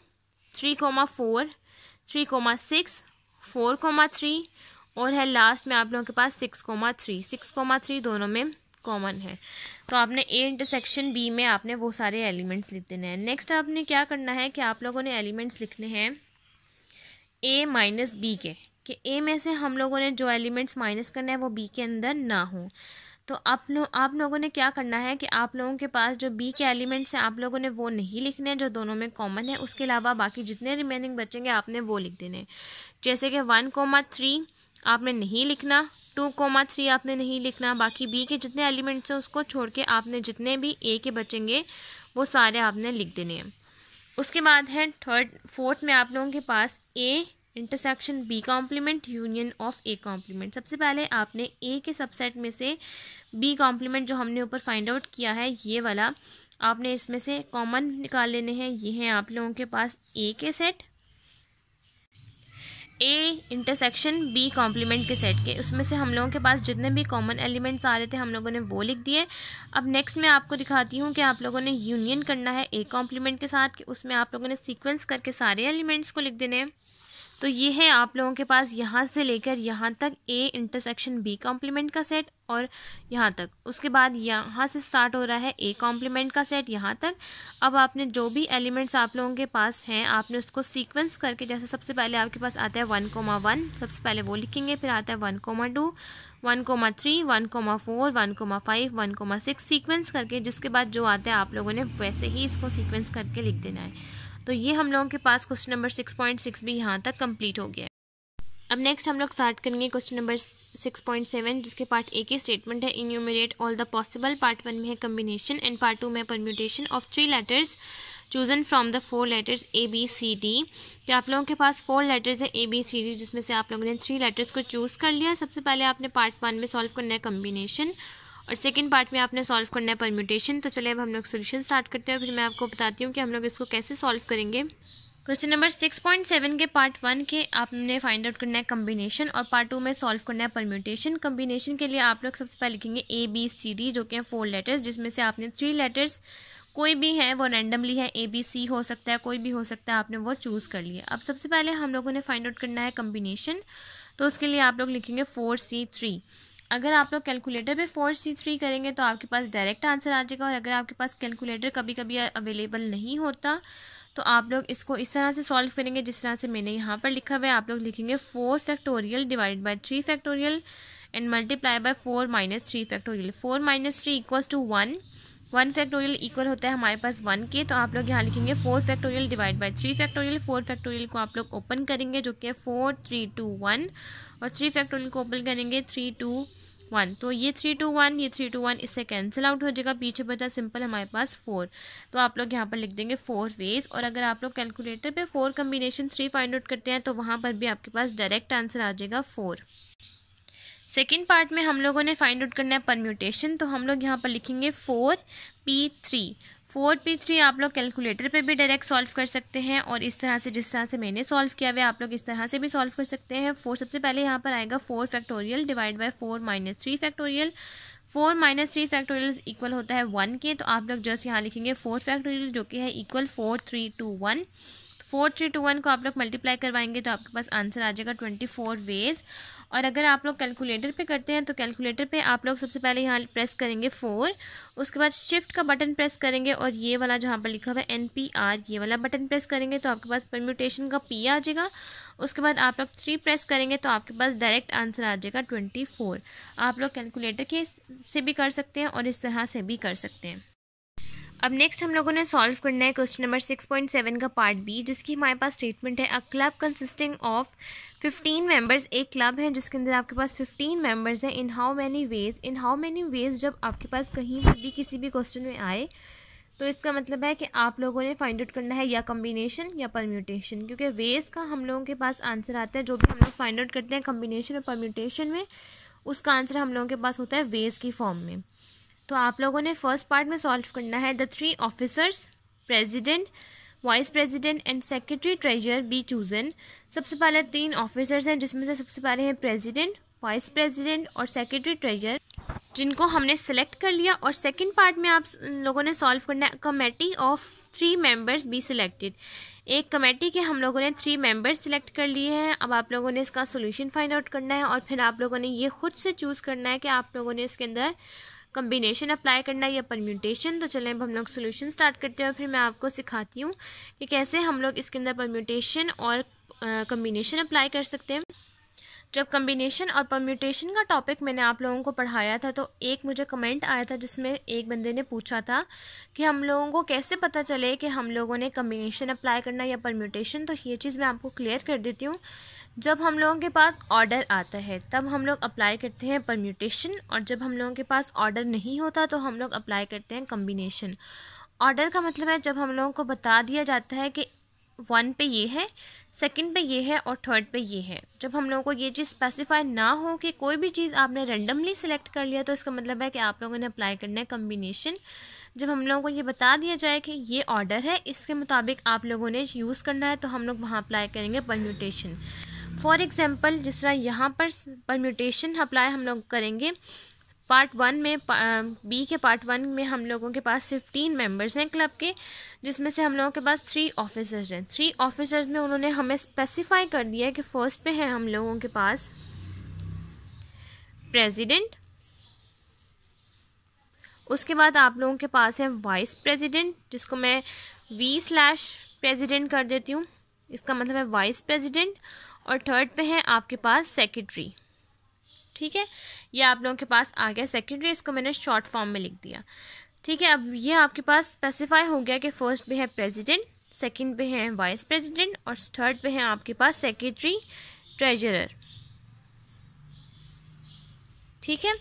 three comma four three comma six four comma three और है लास्ट में आप लोगों के पास six comma three six comma three दोनों में कॉमन है तो आपने ए इंटरसेक्शन बी में आपने वो सारे एलिमेंट्स लिख देने हैं नेक्स्ट आपने क्या करना है कि आप लोगों ने एलिमेंट्स लिखने हैं ए माइनस बी के कि ए में से हम लोगों ने जो एलिमेंट्स माइनस करना है वो बी के अंदर ना हो तो आप लो, आप लोगों ने क्या करना है कि आप लोगों के पास जो बी के एलिमेंट्स हैं आप लोगों ने वो नहीं लिखने हैं जो दोनों में कॉमन है उसके अलावा बाकी जितने रिमेनिंग बचेंगे आपने वो लिख देने जैसे कि वन कोमा थ्री आपने नहीं लिखना टू कोमा थ्री आपने नहीं लिखना बाकी बी के जितने एलिमेंट्स हैं उसको छोड़ के आपने जितने भी ए के बचेंगे वो सारे आपने लिख देने हैं उसके बाद है थर्ड फोर्थ में आप लोगों के पास A intersection B complement union of A complement सबसे पहले आपने ए के सबसेट में से बी कॉम्प्लीमेंट जो हमने ऊपर फाइंड आउट किया है ये वाला आपने इसमें से कॉमन निकाल लेने हैं ये हैं आप लोगों के पास ए के set A intersection B complement के सेट के उसमें से हम लोगों के पास जितने भी कॉमन एलिमेंट्स आ रहे थे हम लोगों ने वो लिख दिए अब नेक्स्ट मैं आपको दिखाती हूँ कि आप लोगों ने यूनियन करना है ए कॉम्प्लीमेंट के साथ कि उसमें आप लोगों ने सीक्वेंस करके सारे एलिमेंट्स को लिख देने हैं तो ये है आप लोगों के पास यहाँ से लेकर यहाँ तक ए इंटरसेक्शन बी कॉम्प्लीमेंट का सेट और यहाँ तक उसके बाद यहाँ से स्टार्ट हो रहा है ए कॉम्प्लीमेंट का सेट यहाँ तक अब आपने जो भी एलिमेंट्स आप लोगों के पास हैं आपने उसको सीक्वेंस करके जैसे सबसे पहले आपके पास आता है वन कोमा वन सबसे पहले वो लिखेंगे फिर आता है one comma two one comma three one comma four one comma five one comma six sequence करके जिसके बाद जो आता है आप लोगों ने वैसे ही इसको सीक्वेंस करके लिख देना है तो ये हम लोगों के पास question number six point six भी यहाँ तक कंप्लीट हो गया है अब नेक्स्ट हम लोग स्टार्ट करेंगे question number six point seven जिसके पार्ट ए की स्टेटमेंट है enumerate all the possible part one में है कम्बिनेशन एंड पार्ट टू में permutation of three letters chosen from the four letters A B C D तो आप लोगों के पास फोर लेटर्स हैं ए बी सी डी जिसमें से आप लोगों ने थ्री लेटर्स को चूज़ कर लिया सबसे पहले आपने पार्ट वन में सॉल्व करना है कम्बिनेशन और सेकेंड पार्ट में आपने सॉल्व करना है परम्यूटेशन तो चलिए अब हम लोग सोल्यूशन स्टार्ट करते हैं फिर मैं आपको बताती हूँ कि हम लोग इसको कैसे सॉल्व करेंगे question number six point seven के पार्ट वन के आपने फाइंड आउट करना है कम्बिनेशन और पार्ट टू में सॉल्व करना है परम्यूटेशन कम्बिनेशन के लिए आप लोग सबसे पहले लिखेंगे ए बी सी डी जो कि हैं फोर लेटर्स जिसमें से आपने थ्री लेटर्स कोई भी है वो रैंडमली है ए बी सी हो सकता है कोई भी हो सकता है आपने वो चूज़ कर लिया अब सबसे पहले हम लोगों ने फाइंड आउट करना है कम्बिनेशन तो उसके लिए आप लोग लिखेंगे फोर सी थ्री अगर आप लोग कैलकुलेटर पे फोर सी थ्री करेंगे तो आपके पास डायरेक्ट आंसर आ जाएगा और अगर आपके पास कैलकुलेटर कभी कभी अवेलेबल नहीं होता तो आप लोग इसको इस तरह से सॉल्व करेंगे जिस तरह से मैंने यहाँ पर लिखा हुआ है आप लोग लिखेंगे four factorial divide by three factorial and multiply by four minus three factorial four minus three equals to one one factorial equal होता है हमारे पास वन के तो आप लोग यहाँ लिखेंगे four factorial divide by three factorial four factorial को आप लोग ओपन करेंगे जो कि है फोर थ्री टू वन और थ्री फैक्टोरियल को ओपन करेंगे थ्री टू वन तो ये थ्री टू वन ये थ्री टू वन इससे कैंसिल आउट हो जाएगा पीछे बचा सिंपल हमारे पास फोर तो आप लोग यहाँ पर लिख देंगे फोर वेज और अगर आप लोग कैलकुलेटर पे four combination three find out करते हैं तो वहाँ पर भी आपके पास डायरेक्ट आंसर आ जाएगा फोर सेकेंड पार्ट में हम लोगों ने फाइंड आउट करना है परम्यूटेशन तो हम लोग यहाँ पर लिखेंगे four P three four P three आप लोग कैलकुलेटर पे भी डायरेक्ट सॉल्व कर सकते हैं और इस तरह से जिस तरह से मैंने सॉल्व किया हुआ आप लोग इस तरह से भी सॉल्व कर सकते हैं फोर सबसे पहले यहाँ पर आएगा four factorial divide by four minus three factorial four minus three factorial equal होता है वन के तो आप लोग जस्ट यहाँ लिखेंगे फोर फैक्टोरियल जो कि है equal four three two one four three two one को आप लोग मल्टीप्लाई करवाएंगे तो आपके पास आंसर आ जाएगा ट्वेंटी फोर वेज़ और अगर आप लोग कैलकुलेटर पे करते हैं तो कैलकुलेटर पे आप लोग सबसे पहले यहाँ प्रेस करेंगे फोर उसके बाद शिफ्ट का बटन प्रेस करेंगे और ये वाला जहाँ पर लिखा हुआ है एन पी आर ये वाला बटन प्रेस करेंगे तो आपके पास परम्यूटेशन का पी आ जाएगा उसके बाद आप लोग थ्री प्रेस करेंगे तो आपके पास डायरेक्ट आंसर आ जाएगा ट्वेंटी फोर आप लोग कैलकुलेटर के से भी कर सकते हैं और इस तरह से भी कर सकते हैं अब नेक्स्ट हम लोगों ने सॉल्व करना है question number six point seven का पार्ट बी जिसकी हमारे पास स्टेटमेंट है a club consisting of fifteen members एक क्लब है जिसके अंदर आपके पास फिफ्टीन मेंबर्स हैं in how many ways in how many ways जब आपके पास कहीं भी किसी भी क्वेश्चन में आए तो इसका मतलब है कि आप लोगों ने फाइंड आउट करना है या कम्बिनेशन या परम्यूटेशन क्योंकि वेज का हम लोगों के पास आंसर आता है जो भी हम लोग फाइंड आउट करते हैं कम्बिनेशन और परम्यूटेशन में उसका आंसर हम लोगों के पास होता है वेज की फॉर्म में तो आप लोगों ने फर्स्ट पार्ट में सॉल्व करना है the three officers president vice president and secretary treasurer be chosen सबसे पहले तीन ऑफिसर्स हैं जिसमें से सबसे पहले हैं प्रेसिडेंट वाइस प्रेसिडेंट और सेक्रेटरी ट्रेजर जिनको हमने सेलेक्ट कर लिया और सेकंड पार्ट में आप लोगों ने सॉल्व करना है committee of three members be selected एक कमेटी के हम लोगों ने थ्री मेंबर्स सिलेक्ट कर लिए हैं अब आप लोगों ने इसका सोल्यूशन फाइंड आउट करना है और फिर आप लोगों ने ये खुद से चूज़ करना है कि आप लोगों ने इसके अंदर कम्बिनेशन अप्लाई करना है या परम्यूटेशन तो चलें अब हम लोग सोल्यूशन स्टार्ट करते हैं और फिर मैं आपको सिखाती हूँ कि कैसे हम लोग इसके अंदर परम्यूटेशन और कम्बिनेशन अप्लाई कर सकते हैं जब कम्बिनेशन और परम्यूटेशन का टॉपिक मैंने आप लोगों को पढ़ाया था तो एक मुझे कमेंट आया था जिसमें एक बंदे ने पूछा था कि हम लोगों को कैसे पता चले कि हम लोगों ने कम्बिनेशन अप्लाई करना या परम्यूटेशन तो ये चीज़ मैं आपको क्लियर कर देती हूँ जब हम लोगों के पास ऑर्डर आता है तब हम लोग अप्लाई करते हैं परम्यूटेशन और जब हम लोगों के पास ऑर्डर नहीं होता तो हम लोग अप्लाई करते हैं कम्बिनेशन ऑर्डर का मतलब है जब हम लोगों को बता दिया जाता है कि वन पे ये है सेकंड पे ये है और थर्ड पे ये है जब हम लोगों को ये चीज़ स्पेसिफाई ना हो कि कोई भी चीज़ आपने रेंडमली सिलेक्ट कर लिया तो इसका मतलब है कि आप लोगों ने अप्लाई करना है कम्बिनेशन जब हम लोगों को ये बता दिया जाए कि ये ऑर्डर है इसके मुताबिक आप लोगों ने यूज़ करना है तो हम लोग वहाँ अप्लाई करेंगे परम्यूटेशन फॉर एग्ज़ाम्पल जिस तरह यहाँ पर परम्यूटेशन अप्लाई हम लोग करेंगे पार्ट वन में बी के पार्ट वन में हम लोगों के पास फिफ्टीन मेंबर्स हैं क्लब के जिसमें से हम लोगों के पास थ्री ऑफिसर्स हैं थ्री ऑफिसर्स में उन्होंने हमें स्पेसिफाई कर दिया कि फर्स्ट पे हैं हम लोगों के पास प्रेसिडेंट उसके बाद आप लोगों के पास है वाइस प्रेसिडेंट जिसको मैं वी स्लैश प्रेजिडेंट कर देती हूँ इसका मतलब है वाइस प्रेजिडेंट और थर्ड पर है आपके पास सेक्रेटरी ठीक है ये आप लोगों के पास आ गया सेकेंडरी इसको मैंने शॉर्ट फॉर्म में लिख दिया ठीक है अब ये आपके पास स्पेसिफाई हो गया कि फर्स्ट पे है प्रेसिडेंट सेकंड पे है वाइस प्रेसिडेंट और थर्ड पे है आपके पास सेक्रेटरी ट्रेजरर ठीक है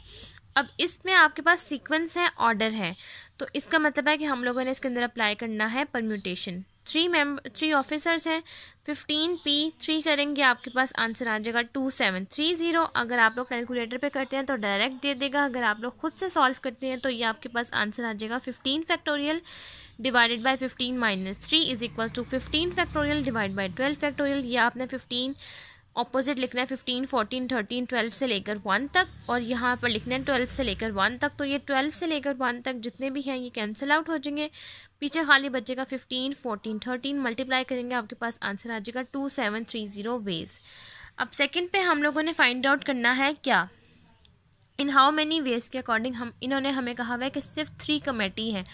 अब इसमें आपके पास सीक्वेंस है ऑर्डर है तो इसका मतलब है कि हम लोगों ने इसके अंदर अप्लाई करना है परम्यूटेशन थ्री मेम थ्री ऑफिसर्स हैं फिफ्टीन पी थ्री करेंगे आपके पास आंसर आ जाएगा टू सेवन थ्री ज़ीरो अगर आप लोग कैलकुलेटर पे करते हैं तो डायरेक्ट दे देगा अगर आप लोग खुद से सॉल्व करते हैं तो ये आपके पास आंसर आ जाएगा fifteen factorial divided by fifteen minus three is equal to fifteen factorial divide by twelve factorial या आपने फिफ्टीन अपोजिट लिखना है फिफ्टीन फोर्टीन थर्टीन ट्वेल्व से लेकर वन तक और यहाँ पर लिखना है ट्वेल्व से लेकर वन तक तो ये ट्वेल्व से लेकर वन तक जितने भी हैं ये कैंसिल आउट हो जाएंगे पीछे खाली बचेगा फिफ्टीन फोर्टीन थर्टीन मल्टीप्लाई करेंगे आपके पास आंसर आ जाएगा two seven three zero ways अब सेकंड पे हम लोगों ने फाइंड आउट करना है क्या इन हाउ मैनी वेज के अकॉर्डिंग हम इन्होंने हमें कहा हुआ है कि सिर्फ थ्री कमेटी है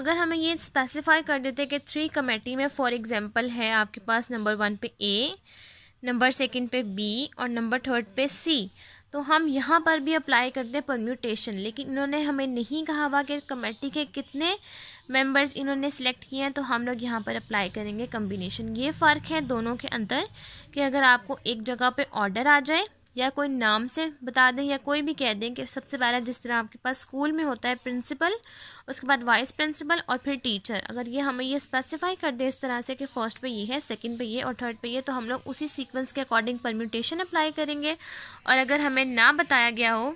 अगर हमें ये स्पेसिफाई कर देते कि थ्री कमेटी में फॉर एग्जाम्पल है आपके पास नंबर वन पे ए नंबर सेकेंड पे बी और नंबर थर्ड पे सी तो हम यहाँ पर भी अप्लाई करते हैं परम्यूटेशन लेकिन इन्होंने हमें नहीं कहा हुआ कि कमेटी के कितने मेंबर्स इन्होंने सेलेक्ट किए हैं तो हम लोग यहाँ पर अप्लाई करेंगे कम्बिनेशन ये फ़र्क है दोनों के अंदर कि अगर आपको एक जगह पे ऑर्डर आ जाए या कोई नाम से बता दें या कोई भी कह दें कि सबसे पहला जिस तरह आपके पास स्कूल में होता है प्रिंसिपल उसके बाद वाइस प्रिंसिपल और फिर टीचर अगर ये हमें ये स्पेसिफाई कर दें इस तरह से कि फर्स्ट पे ये है सेकंड पे ये और थर्ड पे ये तो हम लोग उसी सीक्वेंस के अकॉर्डिंग परम्यूटेशन अप्लाई करेंगे और अगर हमें ना बताया गया हो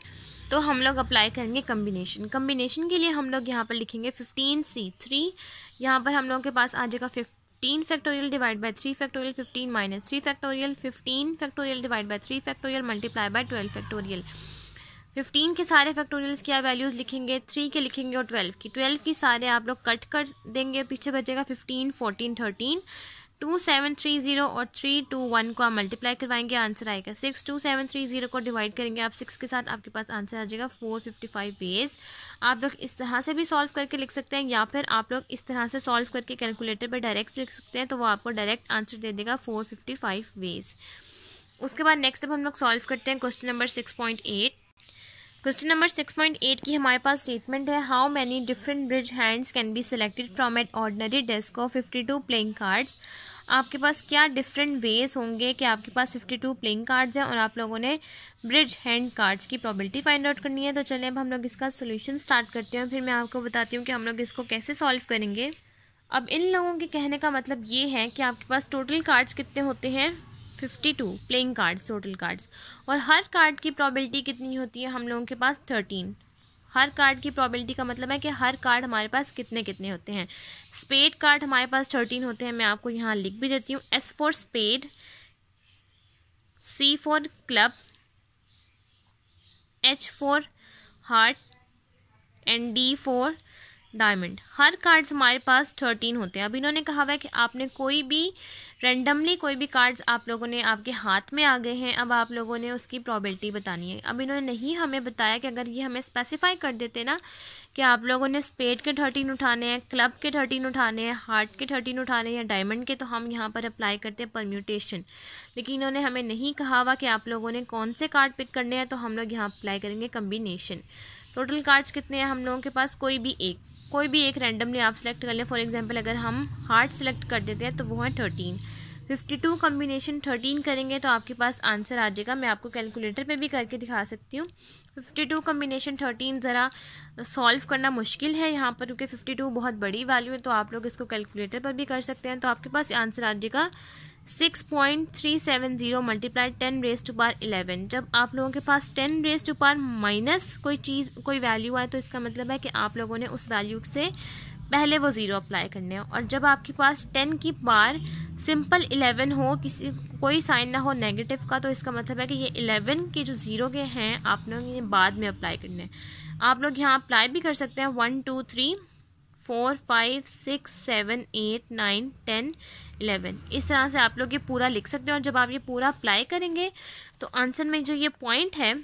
तो हम लोग अप्लाई करेंगे कम्बिनेशन कम्बिनेशन के लिए हम लोग यहाँ पर लिखेंगे फिफ्टीन सी थ्री यहाँ पर हम लोगों के पास आ जाएगा fifteen factorial divide by three factorial fifteen minus three factorial fifteen factorial divide by three factorial multiply by twelve factorial fifteen के सारे फैक्टोरियल्स क्या वैल्यूज़ लिखेंगे थ्री के लिखेंगे और ट्वेल्व की ट्वेल्व की सारे आप लोग कट कर देंगे पीछे बचेगा fifteen fourteen thirteen two seven three zero और थ्री टू वन को आप मल्टीप्लाई करवाएंगे आंसर आएगा six two seven three zero को डिवाइड करेंगे आप सिक्स के साथ आपके पास आंसर आ जाएगा फोर फिफ्टी फाइव वेज आप लोग इस तरह से भी सॉल्व करके लिख सकते हैं या फिर आप लोग इस तरह से सॉल्व करके कैलकुलेटर पर डायरेक्ट लिख सकते हैं तो वो आपको डायरेक्ट आंसर दे देगा फोर फिफ्टी फाइव वेज उसके बाद नेक्स्ट अब हम लोग सॉल्व करते हैं question number six point eight question number six point eight की हमारे पास स्टेटमेंट है how many different bridge hands can be selected from eight ordinary desk of fifty two playing cards आपके पास क्या डिफरेंट वेज होंगे कि आपके पास फिफ्टी टू प्लेइंग कार्ड्स हैं और आप लोगों ने ब्रिज हैंड कार्ड्स की प्रॉबिलिटी फाइंड आउट करनी है तो चलें अब हम लोग इसका सोल्यूशन स्टार्ट करते हैं फिर मैं आपको बताती हूँ कि हम लोग इसको कैसे सॉल्व करेंगे अब इन लोगों के कहने का मतलब ये है कि आपके पास टोटल कार्ड्स कितने होते हैं fifty two playing cards total cards और हर कार्ड की प्रॉबिलिटी कितनी होती है हम लोगों के पास थर्टीन हर कार्ड की प्रॉबिलिटी का मतलब है कि हर कार्ड हमारे पास कितने कितने होते हैं स्पेड कार्ड हमारे पास थर्टीन होते हैं मैं आपको यहाँ लिख भी देती हूँ S for spade C for club H for heart and D for diamond हर कार्ड्स हमारे पास थर्टीन होते हैं अब इन्होंने कहा हुआ है कि आपने कोई भी रेंडमली कोई भी कार्ड्स आप लोगों ने आपके हाथ में आ गए हैं अब आप लोगों ने उसकी प्रॉबलिटी बतानी है अब इन्होंने नहीं हमें बताया कि अगर ये हमें स्पेसिफाई कर देते ना कि आप लोगों ने स्पेड के थर्टीन उठाने हैं क्लब के थर्टीन उठाने हैं हार्ट के थर्टीन उठाने हैं या डायमंड के तो हम यहाँ पर अप्लाई करते हैं परम्यूटेशन लेकिन इन्होंने हमें नहीं कहा हुआ कि आप लोगों ने कौन से कार्ड पिक करने हैं तो हम लोग यहाँ अप्लाई करेंगे कम्बिनेशन टोटल कार्ड्स कितने हैं हम लोगों के पास कोई भी एक कोई भी एक रैंडमली आप सेलेक्ट कर लें फॉर एग्जांपल अगर हम हार्ट सेलेक्ट कर देते हैं तो वो है thirteen fifty two combination thirteen करेंगे तो आपके पास आंसर आ जाएगा मैं आपको कैलकुलेटर पे भी करके दिखा सकती हूँ फिफ्टी टू कम्बिनेशन थर्टीन ज़रा सॉल्व करना मुश्किल है यहाँ पर क्योंकि फिफ्टी टू बहुत बड़ी वैल्यू है तो आप लोग इसको कैलकुलेटर पर भी कर सकते हैं तो आपके पास आंसर आ जाएगा six point three seven zero multiply ten raise to power eleven जब आप लोगों के पास ten raise to power minus कोई चीज़ कोई वैल्यू आए तो इसका मतलब है कि आप लोगों ने उस वैल्यू से पहले वो ज़ीरो अप्लाई करने हैं और जब आपके पास टेन की पार सिंपल इलेवन हो किसी कोई साइन ना हो नेगेटिव का तो इसका मतलब है कि ये इलेवन के जो ज़ीरो के हैं आप लोगों ये बाद में अप्लाई करने हैं आप लोग यहाँ अप्लाई भी कर सकते हैं one two three four five six seven eight nine ten eleven इस तरह से आप लोग ये पूरा लिख सकते हैं और जब आप ये पूरा अप्लाई करेंगे तो आंसर में जो ये पॉइंट है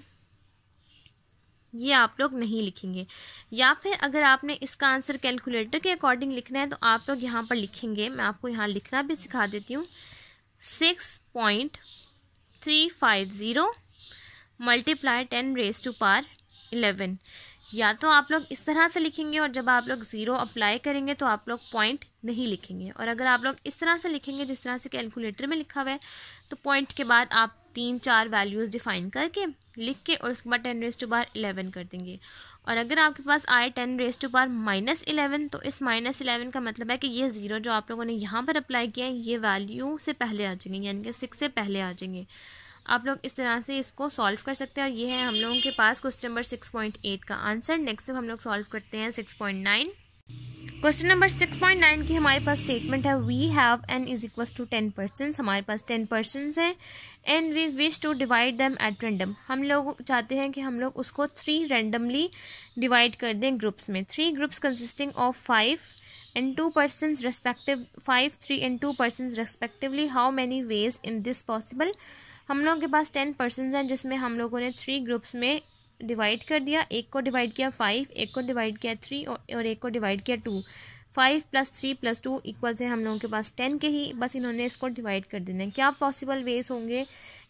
ये आप लोग नहीं लिखेंगे या फिर अगर आपने इसका आंसर कैलकुलेटर के अकॉर्डिंग लिखना है तो आप लोग यहाँ पर लिखेंगे मैं आपको यहाँ लिखना भी सिखा देती हूँ six point three five zero multiply ten raise to power eleven या तो आप लोग इस तरह से लिखेंगे और जब आप लोग ज़ीरो अप्लाई करेंगे तो आप लोग पॉइंट नहीं लिखेंगे और अगर आप लोग इस तरह से लिखेंगे जिस तरह से कैलकुलेटर में लिखा हुआ है तो पॉइंट के बाद आप तीन चार वैल्यूज़ डिफाइन करके लिख के और उसके बाद ten raise to power eleven कर देंगे और अगर आपके पास आए ten raise to power minus eleven तो इस माइनस इलेवन का मतलब है कि ये ज़ीरो जो आप लोगों ने यहाँ पर अप्लाई किया है ये वैल्यू से पहले आ जाएंगे यानी कि सिक्स से पहले आ जाएंगे आप लोग इस तरह से इसको सॉल्व कर सकते हैं और ये है हम लोगों के पास question number six point eight का आंसर नेक्स्ट हम लोग सॉल्व करते हैं six point nine question number six point nine की हमारे पास स्टेटमेंट है we have n is equal to ten percent हमारे पास टेन परसेंट हैं and we wish to divide them at random हम लोग चाहते हैं कि हम लोग उसको थ्री रेंडमली डिवाइड कर दें ग्रुप्स में three groups consisting of five and two person respective five three and two person respectively how many ways in this possible हम लोगों के पास टेन पर्सन हैं जिसमें हम लोगों ने थ्री ग्रुप्स में डिवाइड कर दिया एक को डिवाइड किया फाइव एक को डिवाइड किया थ्री और एक को डिवाइड किया two five plus three plus two equal से हम लोगों के पास टेन के ही बस इन्होंने इसको डिवाइड कर देना है क्या पॉसिबल वेज होंगे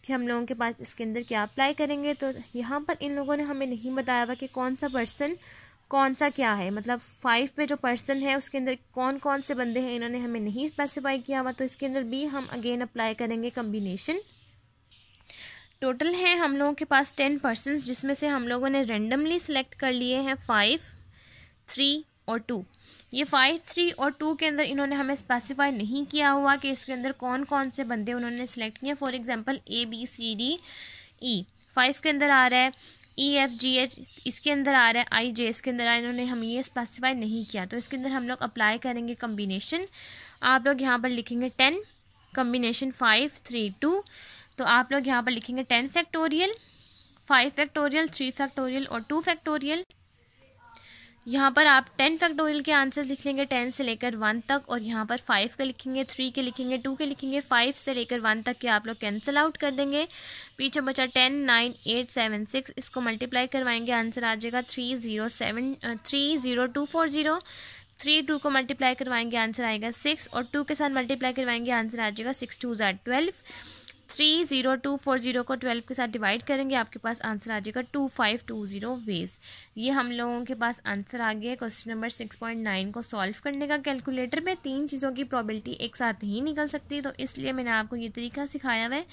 कि हम लोगों के पास इसके अंदर क्या अप्लाई करेंगे तो यहाँ पर इन लोगों ने हमें नहीं बताया हुआ कि कौन सा पर्सन कौन सा क्या है मतलब फाइव पे जो पर्सन है उसके अंदर कौन कौन से बंदे हैं इन्होंने हमें नहीं स्पेसिफाई किया हुआ तो इसके अंदर भी हम अगेन अप्लाई करेंगे कम्बिनेशन टोटल हैं हम लोगों के पास टेन पर्सन जिसमें से हम लोगों ने रेंडमली सेलेक्ट कर लिए हैं फाइव थ्री और टू ये फाइव थ्री और टू के अंदर इन्होंने हमें स्पेसिफाई नहीं किया हुआ कि इसके अंदर कौन कौन से बंदे उन्होंने सेलेक्ट किए for example A B C D E five के अंदर आ रहा है ई एफ जी एच इसके अंदर आ रहा है आई जे इसके अंदर आ इन्होंने हमें ये स्पेसिफाई नहीं किया तो इसके अंदर हम लोग अप्लाई करेंगे कम्बिनेशन आप लोग यहाँ पर लिखेंगे ten combination five three two तो आप लोग यहाँ पर लिखेंगे ten factorial five factorial three factorial और टू फैक्टोरियल यहाँ पर आप टेन फैक्टोरियल के आंसर्स लिख लेंगे टेन से लेकर वन तक और यहाँ पर फाइव के लिखेंगे थ्री के लिखेंगे टू के लिखेंगे फाइव से लेकर वन तक के आप लोग कैंसिल आउट कर देंगे पीछे बचा ten nine eight seven six इसको मल्टीप्लाई करवाएंगे आंसर आ जाएगा three zero seven three zero two four zero three two को मल्टीप्लाई करवाएंगे आंसर आएगा सिक्स और टू के साथ मल्टीप्लाई करवाएंगे आंसर आ जाएगा सिक्स टू ज़ार twelve three zero two four zero को ट्वेल्व के साथ डिवाइड करेंगे आपके पास आंसर आ जाएगा two five two zero ways ये हम लोगों के पास आंसर आ गया question number six point nine को सॉल्व करने का कैलकुलेटर में तीन चीज़ों की प्रॉबिलिटी एक साथ ही निकल सकती तो इसलिए मैंने आपको ये तरीका सिखाया हुआ है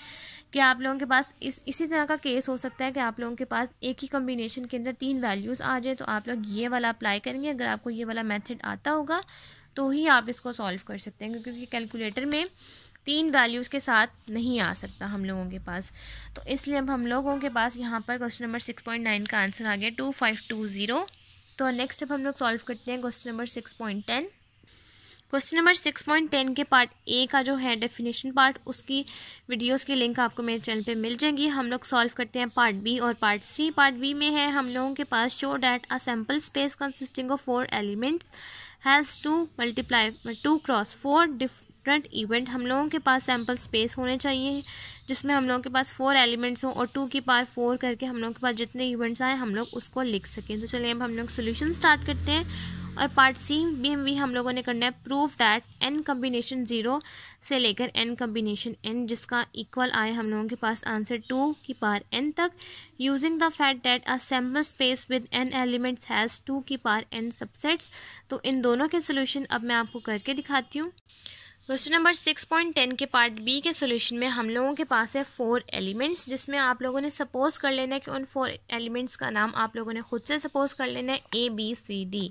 कि आप लोगों के पास इस इसी तरह का केस हो सकता है कि आप लोगों के पास एक ही कॉम्बिनेशन के अंदर तीन वैल्यूज़ आ जाए तो आप लोग ये वाला अप्लाई करेंगे अगर आपको ये वाला मैथड आता होगा तो ही आप इसको सॉल्व कर सकते हैं क्योंकि कैलकुलेटर में तीन वैल्यूज़ के साथ नहीं आ सकता हम लोगों के पास तो इसलिए अब हम लोगों के पास यहाँ पर question number six point nine का आंसर आ गया टू फाइव टू ज़ीरो तो नेक्स्ट अब हम लोग सॉल्व करते हैं question number six point ten question number six point ten के पार्ट ए का जो है डेफिनेशन पार्ट उसकी वीडियोस की लिंक आपको मेरे चैनल पे मिल जाएंगी हम लोग सॉल्व करते हैं पार्ट बी और पार्ट सी पार्ट बी में है हम लोगों के पास show that a sample space consisting of four elements has two multiply two cross four diff different event हम लोगों के पास सैम्पल स्पेस होने चाहिए जिसमें हम लोगों के पास फोर एलिमेंट्स हों और टू की पार फोर करके हम लोगों के पास जितने इवेंट्स आए हम लोग उसको लिख सकें तो चलिए अब हम लोग सोल्यूशन स्टार्ट करते हैं और पार्ट सी भी भी हम लोगों ने करना है proof that n combination zero से लेकर एन कम्बिनेशन एन जिसका इक्वल आए हम लोगों के पास आंसर टू की पार एन तक using the fact that a sample space with n elements has two की पार एन सबसेट्स तो इन दोनों के सोल्यूशन अब मैं आपको करके दिखाती हूँ question number six point ten के पार्ट बी के सोल्यूशन में हम लोगों के पास है फोर एलिमेंट्स जिसमें आप लोगों ने सपोज कर लेना है कि उन फोर एलिमेंट्स का नाम आप लोगों ने खुद से सपोज कर लेना है ए बी सी डी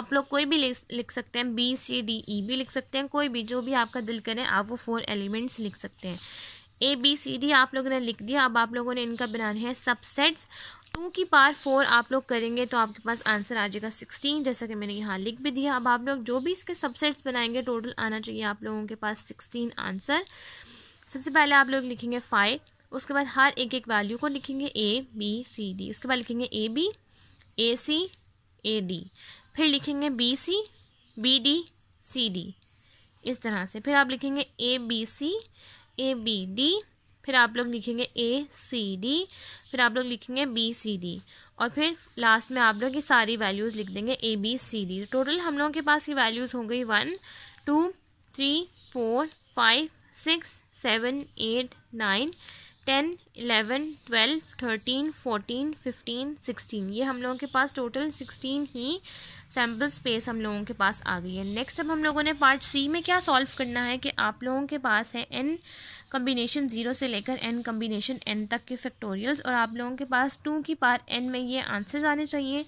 आप लोग कोई भी लिख सकते हैं बी सी डी ई भी लिख सकते हैं कोई भी जो भी आपका दिल करें आप वो फोर एलिमेंट्स लिख सकते हैं ए बी सी डी आप लोगों ने लिख दिया अब आप लोगों ने इनका बनाना है सबसेट्स टू की पार फोर आप लोग करेंगे तो आपके पास आंसर आ जाएगा सिक्सटीन जैसा कि मैंने यहाँ लिख भी दिया अब आप लोग जो भी इसके सबसेट्स बनाएंगे टोटल आना चाहिए आप लोगों के पास सिक्सटीन आंसर सबसे पहले आप लोग लिखेंगे फाइव उसके बाद हर एक एक वैल्यू को लिखेंगे ए बी सी डी उसके बाद लिखेंगे A B A C A D फिर लिखेंगे B C B D C D इस तरह से फिर आप लिखेंगे A B C A B D फिर आप लोग लिखेंगे ए सी डी फिर आप लोग लिखेंगे बी सी डी और फिर लास्ट में आप लोग ये सारी वैल्यूज़ लिख देंगे A B C D total हम लोगों के पास ये वैल्यूज़ हो गई one two three four five six seven eight nine ten eleven twelve thirteen fourteen fifteen sixteen ये हम लोगों के पास टोटल सिक्सटीन ही सैम्पल स्पेस हम लोगों के पास आ गई है नेक्स्ट अब हम लोगों ने पार्ट सी में क्या सॉल्व करना है कि आप लोगों के पास है एन कम्बिनेशन ज़ीरो से लेकर एन कम्बिनेशन एन तक के फैक्टोरियल्स और आप लोगों के पास टू की पार एन में ये आंसर्स आने चाहिए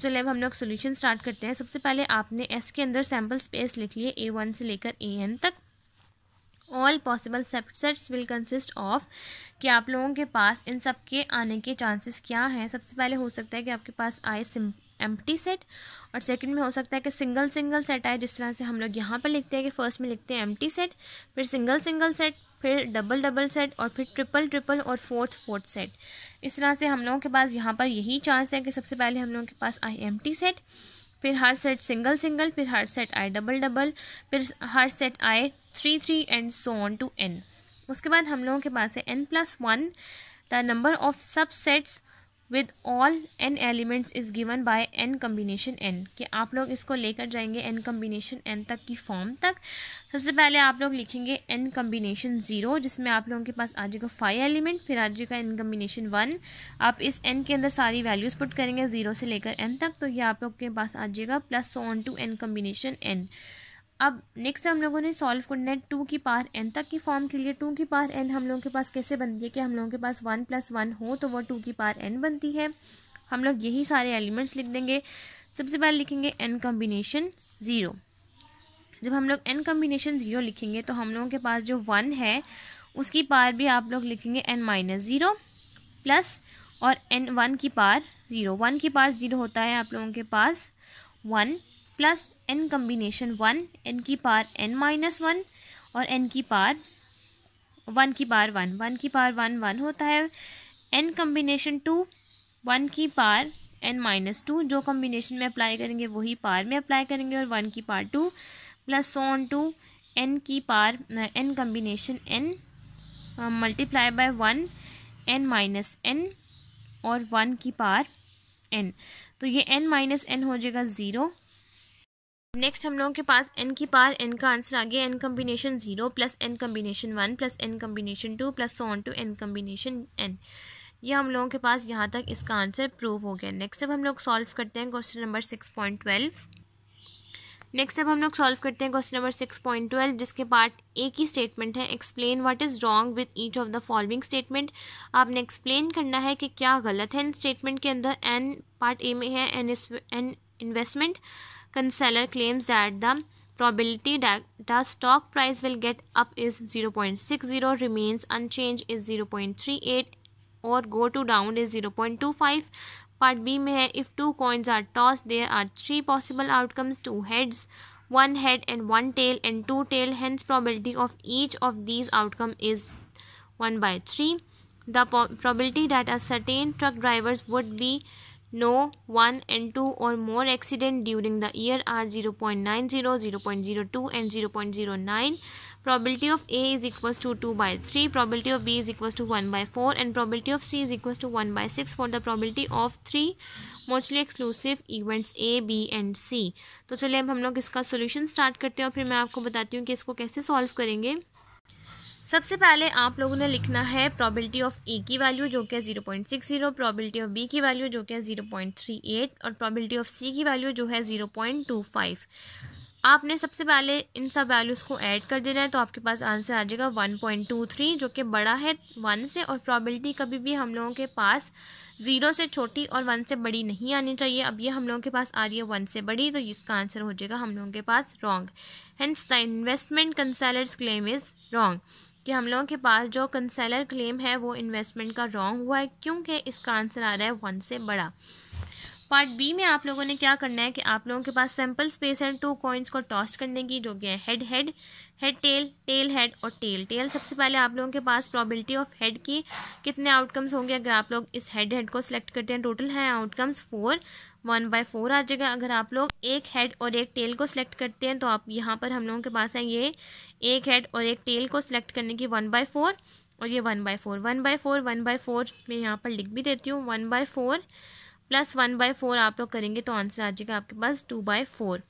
चलिए अब हम लोग सोल्यूशन स्टार्ट करते हैं सबसे पहले आपने एस के अंदर सैम्पल स्पेस लिख लिए ए वन से लेकर ए एन तक all possible sets will consist of कि आप लोगों के पास इन सब के आने के चांसेस क्या हैं सबसे पहले हो सकता है कि आपके पास आए सिम एम्प्टी सेट और सेकंड में हो सकता है कि सिंगल सिंगल सेट आए जिस तरह से हम लोग यहाँ पर लिखते हैं कि फर्स्ट में लिखते हैं एम्प्टी सेट फिर सिंगल सिंगल सेट फिर डबल डबल सेट और फिर ट्रिपल ट्रिपल और फोर्थ फोर्थ सेट इस तरह से हम लोगों के पास यहाँ पर यही चांस है कि सबसे पहले हम लोगों के पास आए एम टी सेट फिर हर सेट सिंगल सिंगल फिर हर सेट आई डबल डबल फिर हर सेट आई three three and so on to n उसके बाद हम लोगों के पास है n plus one the number of subsets with all n elements is given by n combination n कि आप लोग इसको लेकर जाएंगे एन कम्बिनेशन एन तक की फॉर्म तक सबसे पहले आप लोग लिखेंगे एन कम्बिनेशन ज़ीरो जिसमें आप लोगों के पास आ जाएगा फाइव एलिमेंट फिर आ जाएगा एन कम्बिनेशन वन आप इस एन के अंदर सारी वैल्यूज़ पुट करेंगे ज़ीरो से लेकर एन तक तो ये आप लोग के पास आ जाएगा plus on to n combination n अब नेक्स्ट हम लोगों ने सॉल्व करना है टू की पार एन तक की फॉर्म के लिए टू की पार एन हम लोगों के पास कैसे बनती है कि हम लोगों के पास वन प्लस वन हो तो वो टू की पार एन बनती है हम लोग यही सारे एलिमेंट्स लिख देंगे सबसे पहले लिखेंगे एन कम्बिनेशन ज़ीरो जब हम लोग एन कम्बिनेशन ज़ीरो लिखेंगे तो हम लोगों के पास जो वन है उसकी पार भी आप लोग लिखेंगे एन माइनस ज़ीरो प्लस और एन वन की पार ज़ीरो वन की पार ज़ीरो होता है आप लोगों के पास one plus n combination one n की पार एन माइनस वन और एन की पार वन की पार वन वन की पार वन वन होता है एन कम्बिनेशन टू वन की पार एन माइनस टू जो कम्बिनेशन में अप्लाई करेंगे वही पार में अप्लाई करेंगे और वन की power two plus so on to n की power n combination n multiply by one n minus n और वन की पार एन तो ये एन माइनस एन हो जाएगा ज़ीरो नेक्स्ट हम लोगों के पास एन की पार एन का आंसर आ गया n combination zero plus n combination one plus n combination two plus so on to n combination n ये हम लोगों के पास यहाँ तक इसका आंसर प्रूव हो गया नेक्स्ट अब हम लोग सॉल्व करते हैं question number six point twelve next अब हम लोग सॉल्व करते हैं question number six point twelve जिसके पार्ट ए की स्टेटमेंट है explain what is wrong with each of the following statement आपने एक्सप्लेन करना है कि क्या गलत है इन स्टेटमेंट के अंदर एन पार्ट ए में है n n investment Conseller claims that the probability that the stock price will get up is 0.60 remains unchanged is 0.38 or go to down is 0.25 part b may if two coins are tossed there are three possible outcomes two heads one head and one tail and two tail hence probability of each of these outcome is 1 by 3 the probability that a certain truck drivers would be No, 1 and 2 or more accident during the year are 0.90, 0.02 and 0.09. Probability of A is equals to 2 by 3, probability of B is equals to 1 by 4 and probability of C is equals to 1 by 6 for the probability of 3 mostly exclusive events A B and C तो चलिए अब हम लोग इसका solution start करते हैं और फिर मैं आपको बताती हूँ कि इसको कैसे सॉल्व करेंगे सबसे पहले आप लोगों ने लिखना है प्रॉबिलिटी ऑफ ए की वैल्यू जो कि है zero point six zero probability of B की वैल्यू जो कि है जीरो पॉइंट थ्री एट और प्रॉबिलिटी ऑफ सी की वैल्यू जो है जीरो पॉइंट टू फाइव आपने सबसे पहले इन सब वैल्यूज़ को ऐड कर देना है तो आपके पास आंसर आ जाएगा वन पॉइंट टू थ्री जो कि बड़ा है वन से और प्रॉबिलिटी कभी भी हम लोगों के पास ज़ीरो से छोटी और वन से बड़ी नहीं आनी चाहिए अब ये हम लोगों के पास आ रही है वन से बड़ी तो इसका आंसर हो जाएगा हम लोगों के पास wrong hence the investment counsellors claim is wrong कि हम लोगों के पास जो कंसेलर क्लेम है वो इन्वेस्टमेंट का रॉन्ग हुआ है क्योंकि इसका आंसर आ रहा है वन से बड़ा पार्ट बी में आप लोगों ने क्या करना है कि आप लोगों के पास सैम्पल स्पेस है टू कॉइन्स को टॉस करने की जो कि head head head head tail tail head और टेल टेल सबसे पहले आप लोगों के पास प्रॉबिलिटी ऑफ हेड की कितने आउटकम्स होंगे अगर आप लोग इस हेड हेड को सिलेक्ट करते हैं टोटल हैं outcomes four one by four आ जाएगा अगर आप लोग एक हेड और एक टेल को सिलेक्ट करते हैं तो आप यहाँ पर हम लोगों के पास है ये एक हेड और एक टेल को सिलेक्ट करने की वन बाय फोर और ये one by four one by four one by four मैं यहाँ पर लिख भी देती हूँ one by four plus one by four आप लोग करेंगे तो आंसर आ जाएगा आपके पास टू बाय फोर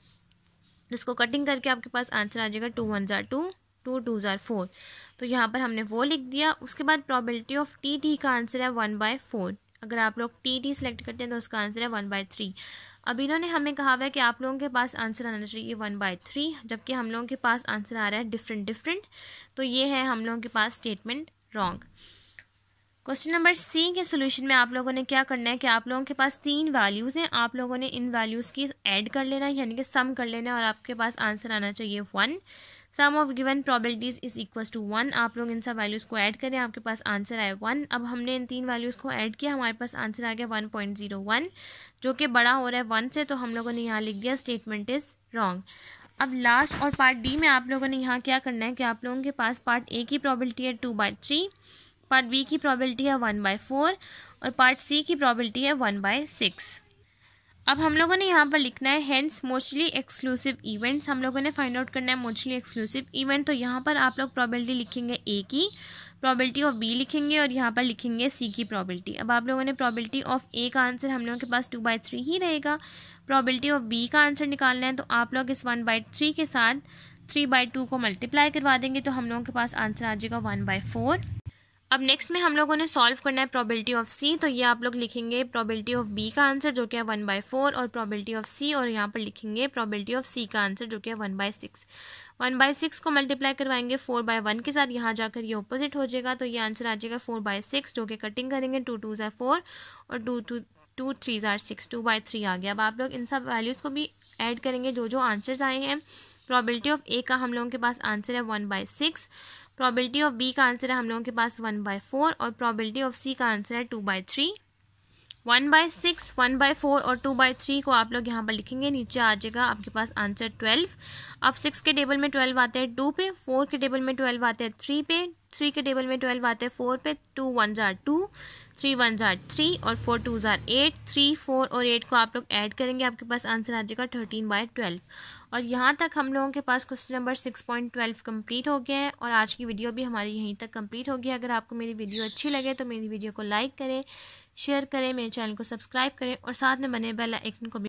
जिसको कटिंग करके आपके पास आंसर आ जाएगा टू वन ज़ार टू टू टू ज़ार फोर तो यहाँ पर हमने वो लिख दिया उसके बाद प्रॉबिलिटी ऑफ टी टी का आंसर है वन बाय फोर अगर आप लोग टी टी सेलेक्ट करते हैं तो उसका आंसर है वन बाय थ्री अब इन्होंने हमें कहा हुआ है कि आप लोगों के पास आंसर आना चाहिए वन बाय थ्री जबकि हम लोगों के पास आंसर आ रहा है डिफरेंट डिफरेंट तो ये है हम लोगों के पास statement wrong question number C के सोल्यूशन में आप लोगों ने क्या करना है कि आप लोगों के पास तीन वैल्यूज़ हैं आप लोगों ने इन वैल्यूज़ की ऐड कर लेना है यानी कि सम कर लेना है और आपके पास आंसर आना चाहिए one sum of given probabilities is equal to one आप लोग इन सब वैल्यूज़ को ऐड करें आपके पास आंसर आए वन अब हमने इन तीन वैल्यूज़ को ऐड किया हमारे पास आंसर आ गया वन पॉइंट जीरो वन जो कि बड़ा हो रहा है वन से तो हम लोगों ने यहाँ लिख दिया स्टेटमेंट इज़ रॉन्ग अब लास्ट और पार्ट डी में आप लोगों ने यहाँ क्या करना है कि आप लोगों के पास पार्ट ए की प्रॉबलिटी है two by three part B की प्रॉबिलिटी है वन बाई फोर और पार्ट सी की प्रॉबिलिटी है वन बाई सिक्स अब हम लोगों ने यहाँ पर लिखना है हैंस मोस्टली एक्सक्लूसिव इवेंट्स हम लोगों ने फाइंड आउट करना है मोस्टली एक्सक्लूसिव इवेंट तो यहाँ पर आप लोग प्रॉबिलिटी लिखेंगे ए की प्रॉबिलिटी ऑफ बी लिखेंगे और यहाँ पर लिखेंगे सी की प्रॉबिलिटी अब आप लोगों ने प्रॉबिलिटी ऑफ ए का आंसर हम लोगों के पास टू बाई थ्री ही रहेगा प्रॉबिलिटी ऑफ बी का आंसर निकालना है तो आप लोग इस वन बाई थ्री के साथ थ्री बाई टू को मल्टीप्लाई करवा देंगे तो हम लोगों के पास आंसर आ जाएगा वन बाई फोर अब नेक्स्ट में हम लोगों ने सॉल्व करना है प्रॉबिलिटी ऑफ सी तो ये आप लोग लिखेंगे प्रॉबिलिटी ऑफ बी का आंसर जो कि है वन बाई फोर और प्रॉबिलिटी ऑफ सी और यहाँ पर लिखेंगे प्रॉबिलिटी ऑफ सी का आंसर जो कि है one by six one by six को मल्टीप्लाई करवाएंगे फोर बाय वन के साथ यहाँ जाकर ये ऑपोजिट हो जाएगा तो ये आंसर आ जाएगा फोर बाय सिक्स जो कि कटिंग करेंगे टू टू जै फोर और टू टू टू थ्री ज़ार सिक्स टू बाई थ्री आ गया अब आप लोग इन सब वैल्यूज़ को भी ऐड करेंगे जो जो आंसर्स आए हैं प्रॉबिलिटी ऑफ ए का हम लोगों के पास आंसर है one by six probability of B का आंसर है हम लोगों के पास वन बाय फोर और प्रॉबिलिटी ऑफ सी का आंसर है two by three one by six one by four और टू बाय थ्री को आप लोग यहाँ पर लिखेंगे नीचे आ जाएगा आपके पास आंसर ट्वेल्व अब सिक्स के टेबल में ट्वेल्व आते हैं टू पे फोर के टेबल में ट्वेल्व आते हैं थ्री पे थ्री के टेबल में ट्वेल्व आते हैं फोर पे टू वन जार टू थ्री वन ज़ार थ्री और फोर टू ज़ार एट थ्री फोर और एट को आप लोग ऐड करेंगे आपके पास आंसर आ जाएगा थर्टीन बाई ट्वेल्व और यहाँ तक हम लोगों के पास question number six point twelve complete हो गया है और आज की वीडियो भी हमारी यहीं तक कम्प्लीट हो अगर आपको मेरी वीडियो अच्छी लगे तो मेरी वीडियो को लाइक करें शेयर करें मेरे चैनल को सब्सक्राइब करें और साथ में बने बेल आइकन को